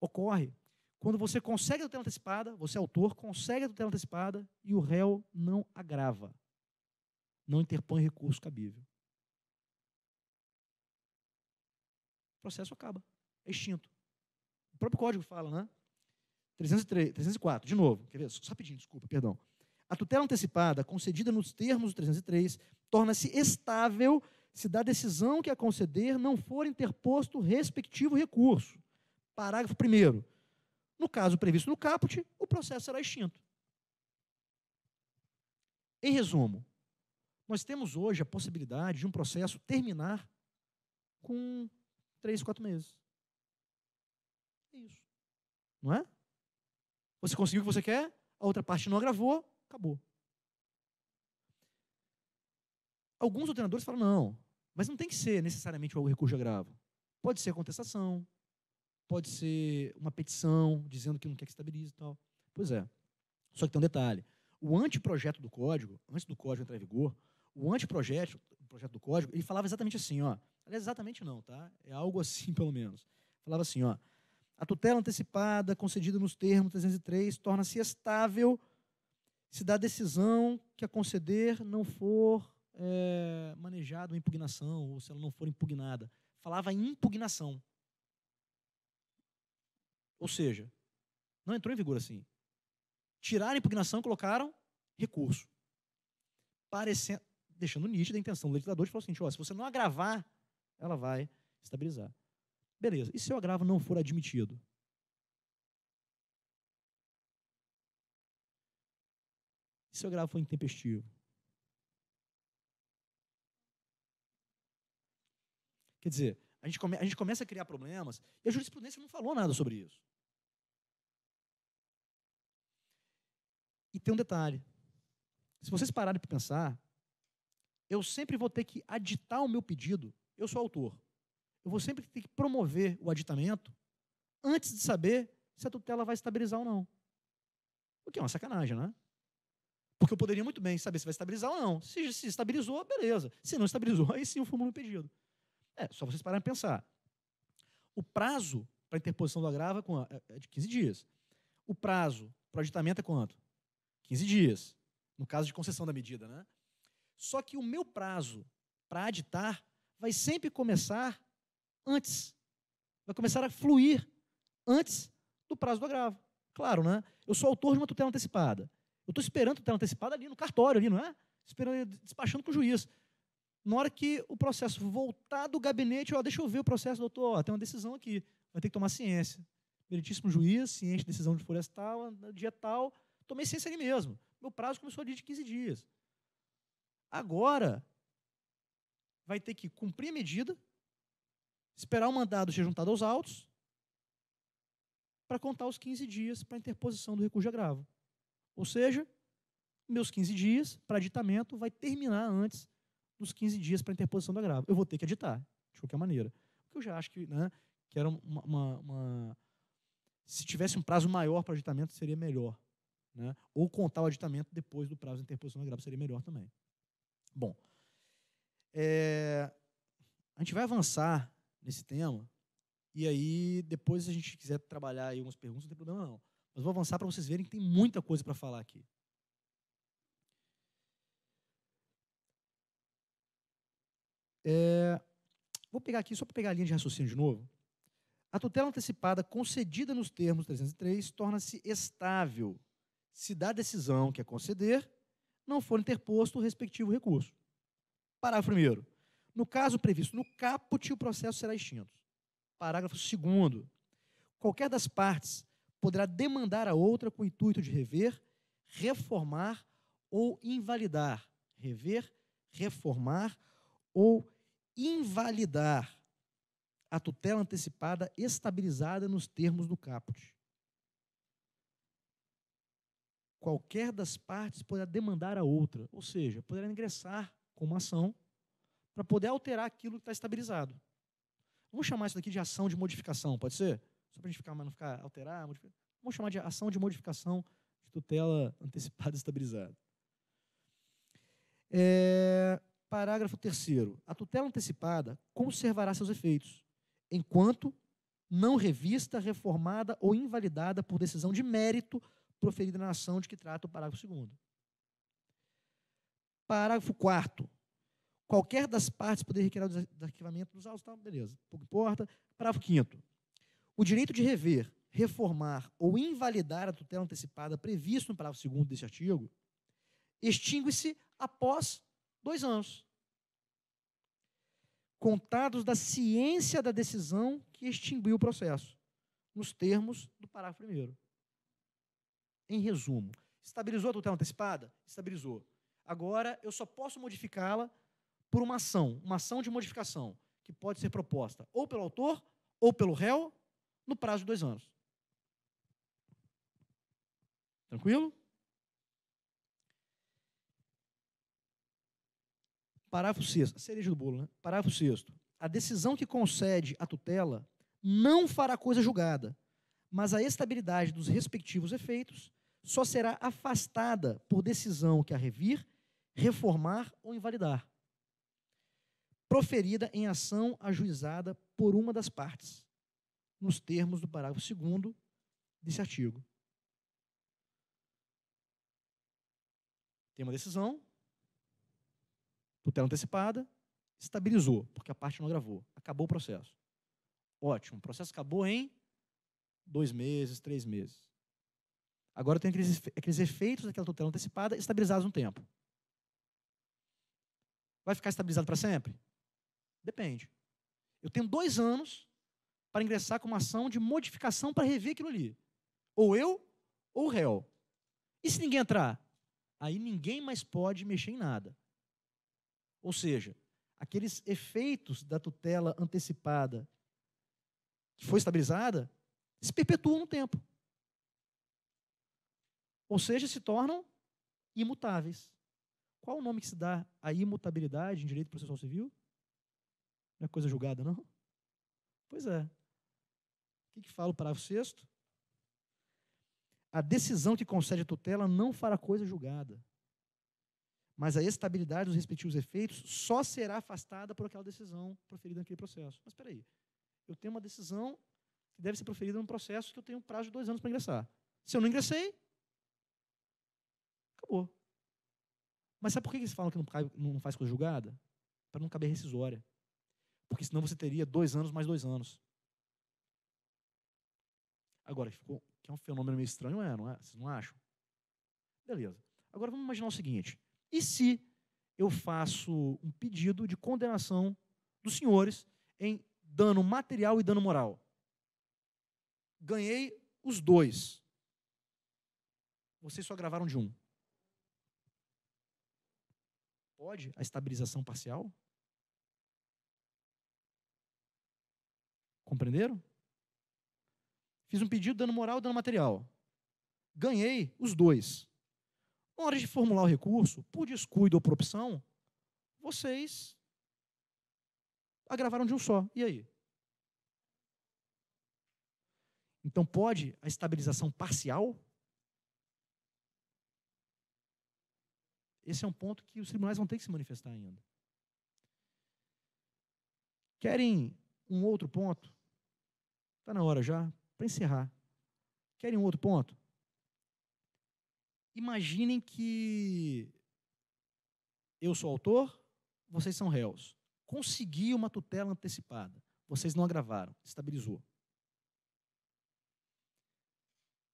ocorre quando você consegue a tutela antecipada, você é autor, consegue a tutela antecipada e o réu não agrava, não interpõe recurso cabível. O processo acaba, é extinto. O próprio código fala, né? 303, 304, de novo, quer ver? Só rapidinho, desculpa, perdão. A tutela antecipada, concedida nos termos do 303, torna-se estável se da decisão que a conceder não for interposto o respectivo recurso. Parágrafo 1. No caso previsto no caput, o processo será extinto. Em resumo, nós temos hoje a possibilidade de um processo terminar com três, quatro meses. É isso. Não é? Você conseguiu o que você quer, a outra parte não agravou, Acabou. Alguns treinadores falam, não, mas não tem que ser necessariamente o recurso agravo. Pode ser a contestação, pode ser uma petição dizendo que não quer que estabilize e tal. Pois é. Só que tem um detalhe. O anteprojeto do código, antes do código entrar em vigor, o anteprojeto projeto do código, ele falava exatamente assim, ó. Aliás, exatamente não, tá? É algo assim, pelo menos. Falava assim, ó. A tutela antecipada concedida nos termos 303 torna-se estável se da decisão que a conceder não for é, manejada impugnação, ou se ela não for impugnada. Falava em impugnação. Ou seja, não entrou em vigor assim. Tiraram a impugnação, colocaram recurso. Parecendo, deixando nítida a intenção do legislador de falar o seguinte: ó, se você não agravar, ela vai estabilizar. Beleza. E se o agravo não for admitido? E se o agravo intempestivo? Quer dizer, a gente, come, a gente começa a criar problemas e a jurisprudência não falou nada sobre isso. E tem um detalhe. Se vocês pararem para pensar, eu sempre vou ter que aditar o meu pedido. Eu sou autor. Eu vou sempre ter que promover o aditamento antes de saber se a tutela vai estabilizar ou não. O que é uma sacanagem, né? Porque eu poderia muito bem saber se vai estabilizar ou não. Se, se estabilizou, beleza. Se não estabilizou, aí sim o no impedido. É, só vocês pararem de pensar. O prazo para interposição do agravo é, é, é de 15 dias. O prazo para o aditamento é quanto? 15 dias. No caso de concessão da medida, né? Só que o meu prazo para aditar vai sempre começar antes. Vai começar a fluir antes do prazo do agravo. Claro, né? Eu sou autor de uma tutela antecipada. Eu estou esperando ter antecipada ali no cartório, ali, não é? Esperando, despachando com o juiz. Na hora que o processo voltar do gabinete, ó, deixa eu ver o processo, doutor, ó, tem uma decisão aqui, vai ter que tomar ciência. Meritíssimo juiz, ciente, decisão de folhas tal, dia tal, tomei ciência ali mesmo. Meu prazo começou a dia de 15 dias. Agora, vai ter que cumprir a medida, esperar o mandado ser juntado aos autos, para contar os 15 dias para interposição do recurso de agravo. Ou seja, meus 15 dias para aditamento vai terminar antes dos 15 dias para interposição do agravo. Eu vou ter que aditar, de qualquer maneira. Porque eu já acho que, né, que era uma, uma, uma... Se tivesse um prazo maior para aditamento, seria melhor. Né? Ou contar o aditamento depois do prazo de interposição do agravo, seria melhor também. Bom, é... a gente vai avançar nesse tema, e aí depois, se a gente quiser trabalhar aí algumas perguntas, não tem problema não. Mas vou avançar para vocês verem que tem muita coisa para falar aqui. É, vou pegar aqui só para pegar a linha de raciocínio de novo. A tutela antecipada concedida nos termos 303 torna-se estável se da decisão que é conceder não for interposto o respectivo recurso. Parágrafo 1. No caso previsto no caput, o processo será extinto. Parágrafo 2. Qualquer das partes poderá demandar a outra com o intuito de rever, reformar ou invalidar. Rever, reformar ou invalidar a tutela antecipada estabilizada nos termos do caput. Qualquer das partes poderá demandar a outra, ou seja, poderá ingressar com uma ação para poder alterar aquilo que está estabilizado. Vamos chamar isso daqui de ação de modificação, pode ser? só para a gente ficar, mas não ficar alterar, modificar. Vamos chamar de ação de modificação de tutela antecipada e estabilizada. É, parágrafo 3 A tutela antecipada conservará seus efeitos, enquanto não revista, reformada ou invalidada por decisão de mérito proferida na ação de que trata o parágrafo 2 Parágrafo 4 Qualquer das partes poderá requerer o arquivamento dos autos, tá, beleza, pouco importa. Parágrafo 5 o direito de rever, reformar ou invalidar a tutela antecipada previsto no parágrafo 2 deste artigo extingue-se após dois anos, contados da ciência da decisão que extinguiu o processo, nos termos do parágrafo 1. Em resumo, estabilizou a tutela antecipada? Estabilizou. Agora, eu só posso modificá-la por uma ação, uma ação de modificação, que pode ser proposta ou pelo autor, ou pelo réu, no prazo de dois anos. Tranquilo? Parágrafo 6. Cereja do bolo, né? Parágrafo 6. A decisão que concede a tutela não fará coisa julgada, mas a estabilidade dos respectivos efeitos só será afastada por decisão que a revir, reformar ou invalidar, proferida em ação ajuizada por uma das partes nos termos do parágrafo 2 desse artigo. Tem uma decisão, tutela antecipada, estabilizou, porque a parte não gravou, acabou o processo. Ótimo, o processo acabou em dois meses, três meses. Agora tem aqueles, aqueles efeitos daquela tutela antecipada estabilizados no tempo. Vai ficar estabilizado para sempre? Depende. Eu tenho dois anos para ingressar com uma ação de modificação para rever aquilo ali. Ou eu ou o réu. E se ninguém entrar? Aí ninguém mais pode mexer em nada. Ou seja, aqueles efeitos da tutela antecipada que foi estabilizada se perpetuam no tempo. Ou seja, se tornam imutáveis. Qual o nome que se dá à imutabilidade em direito processual civil? Não é coisa julgada, não? Pois é que, que fala o parágrafo 6? A decisão que concede a tutela não fará coisa julgada, mas a estabilidade dos respectivos efeitos só será afastada por aquela decisão proferida naquele processo. Mas espera aí, eu tenho uma decisão que deve ser proferida num processo que eu tenho um prazo de dois anos para ingressar. Se eu não ingressei, acabou. Mas sabe por que eles falam que não, não faz coisa julgada? Para não caber rescisória. Porque senão você teria dois anos mais dois anos. Agora, ficou, que é um fenômeno meio estranho, é, não é? Vocês não acham? Beleza. Agora vamos imaginar o seguinte: e se eu faço um pedido de condenação dos senhores em dano material e dano moral? Ganhei os dois. Vocês só gravaram de um. Pode a estabilização parcial? Compreenderam? Fiz um pedido dando moral e dando material. Ganhei os dois. Na hora de formular o recurso, por descuido ou por opção, vocês agravaram de um só. E aí? Então pode a estabilização parcial? Esse é um ponto que os tribunais vão ter que se manifestar ainda. Querem um outro ponto? Está na hora já para encerrar, querem um outro ponto? Imaginem que eu sou autor, vocês são réus. Consegui uma tutela antecipada. Vocês não agravaram, estabilizou.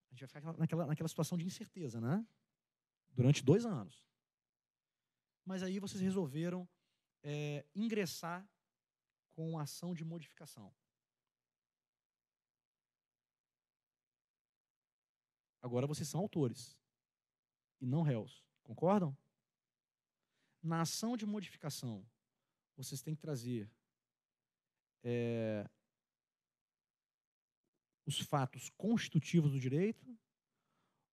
A gente vai ficar naquela, naquela situação de incerteza, né? Durante dois anos. Mas aí vocês resolveram é, ingressar com ação de modificação. Agora vocês são autores e não réus. Concordam? Na ação de modificação, vocês têm que trazer é, os fatos constitutivos do direito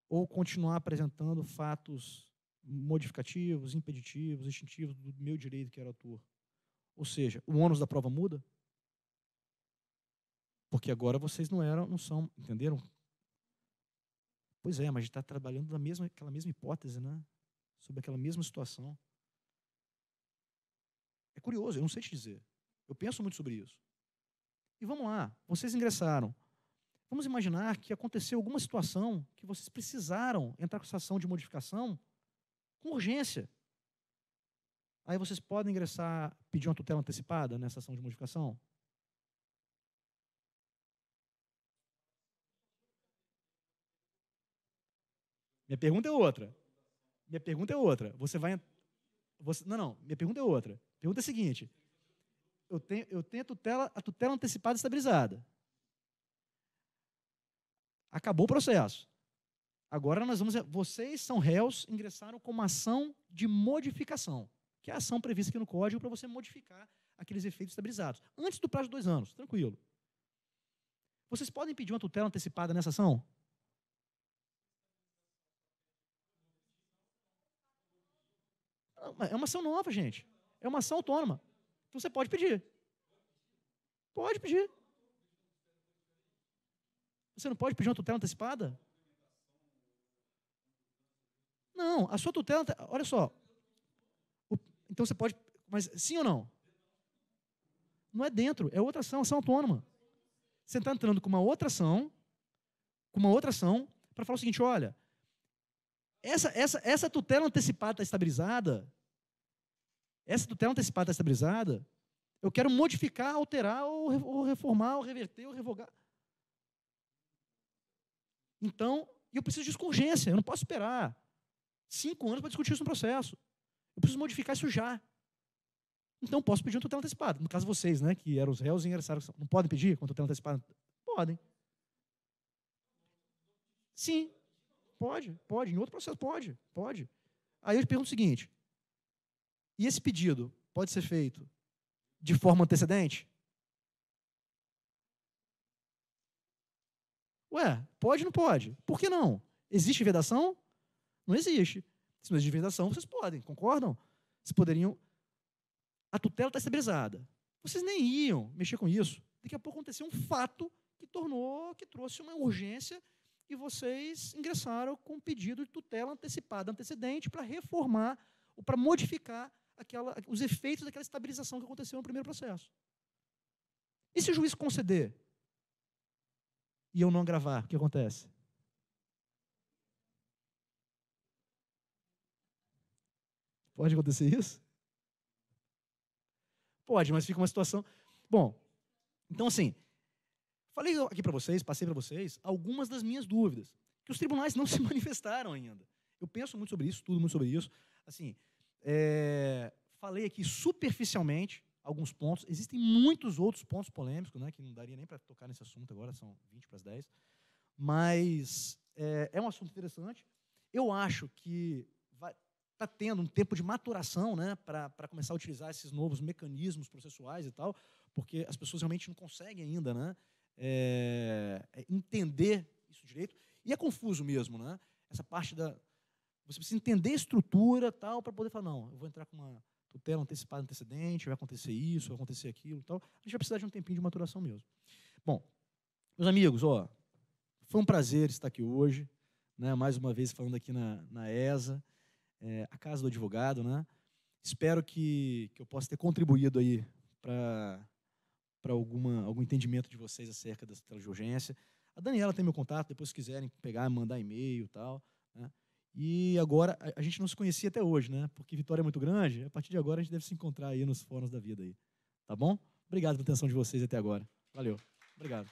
ou continuar apresentando fatos modificativos, impeditivos, extintivos do meu direito que era autor. Ou seja, o ônus da prova muda? Porque agora vocês não eram, não são, entenderam Pois é, mas a gente está trabalhando na mesma, aquela mesma hipótese, né? Sobre aquela mesma situação. É curioso, eu não sei te dizer. Eu penso muito sobre isso. E vamos lá, vocês ingressaram. Vamos imaginar que aconteceu alguma situação que vocês precisaram entrar com essa ação de modificação com urgência. Aí vocês podem ingressar, pedir uma tutela antecipada nessa ação de modificação? Minha pergunta é outra. Minha pergunta é outra. Você vai. Você, não, não. Minha pergunta é outra. Pergunta é a seguinte: eu tenho, eu tenho a, tutela, a tutela antecipada estabilizada. Acabou o processo. Agora nós vamos. Vocês são réus, ingressaram com uma ação de modificação, que é a ação prevista aqui no código para você modificar aqueles efeitos estabilizados. Antes do prazo de dois anos, tranquilo. Vocês podem pedir uma tutela antecipada nessa ação? É uma ação nova, gente. É uma ação autônoma. Então você pode pedir. Pode pedir. Você não pode pedir uma tutela antecipada? Não, a sua tutela, olha só. então você pode, mas sim ou não? Não é dentro, é outra ação, ação autônoma. Você está entrando com uma outra ação, com uma outra ação, para falar o seguinte: olha, essa, essa, essa tutela antecipada está estabilizada, essa do tela antecipada estabilizada, eu quero modificar, alterar, ou reformar, ou reverter, ou revogar. Então, eu preciso disso com urgência. Eu não posso esperar cinco anos para discutir isso no processo. Eu preciso modificar isso já. Então, posso pedir um tutela antecipada. No caso, vocês, né, que eram os réus e ingressaram. Não podem pedir com tutela antecipada? Podem. Sim, pode, pode. Em outro processo, pode, pode. Aí eu te pergunto o seguinte: e esse pedido pode ser feito de forma antecedente? Ué, pode ou não pode? Por que não? Existe vedação? Não existe. Se não existe vedação, vocês podem, concordam? Vocês poderiam. A tutela está estabilizada. Vocês nem iam mexer com isso. Daqui a pouco aconteceu um fato que tornou, que trouxe uma urgência e vocês ingressaram com um pedido de tutela antecipada, antecedente, para reformar ou para modificar aquela, os efeitos daquela estabilização que aconteceu no primeiro processo. E se o juiz conceder e eu não agravar, o que acontece? Pode acontecer isso? Pode, mas fica uma situação. Bom, então assim, falei aqui para vocês, passei para vocês algumas das minhas dúvidas, que os tribunais não se manifestaram ainda. Eu penso muito sobre isso, tudo muito sobre isso. Assim, é, falei aqui superficialmente alguns pontos. Existem muitos outros pontos polêmicos, né, que não daria nem para tocar nesse assunto agora, são 20 para as 10. Mas é, é um assunto interessante. Eu acho que está tendo um tempo de maturação né, para começar a utilizar esses novos mecanismos processuais e tal, porque as pessoas realmente não conseguem ainda né, é, é entender isso direito. E é confuso mesmo, né? Essa parte da, você precisa entender a estrutura tal para poder falar, não, eu vou entrar com uma tutela antecipada antecedente, vai acontecer isso, vai acontecer aquilo tal. A gente vai precisar de um tempinho de maturação mesmo. Bom, meus amigos, ó, foi um prazer estar aqui hoje, né, mais uma vez falando aqui na, na ESA, é, a Casa do Advogado, né? Espero que, que eu possa ter contribuído aí para para alguma algum entendimento de vocês acerca dessa tela de urgência. A Daniela tem meu contato, depois se quiserem pegar, mandar e-mail e tal. Né? E agora, a gente não se conhecia até hoje, né? Porque Vitória é muito grande. A partir de agora, a gente deve se encontrar aí nos fóruns da vida aí. Tá bom? Obrigado pela atenção de vocês até agora. Valeu. Obrigado.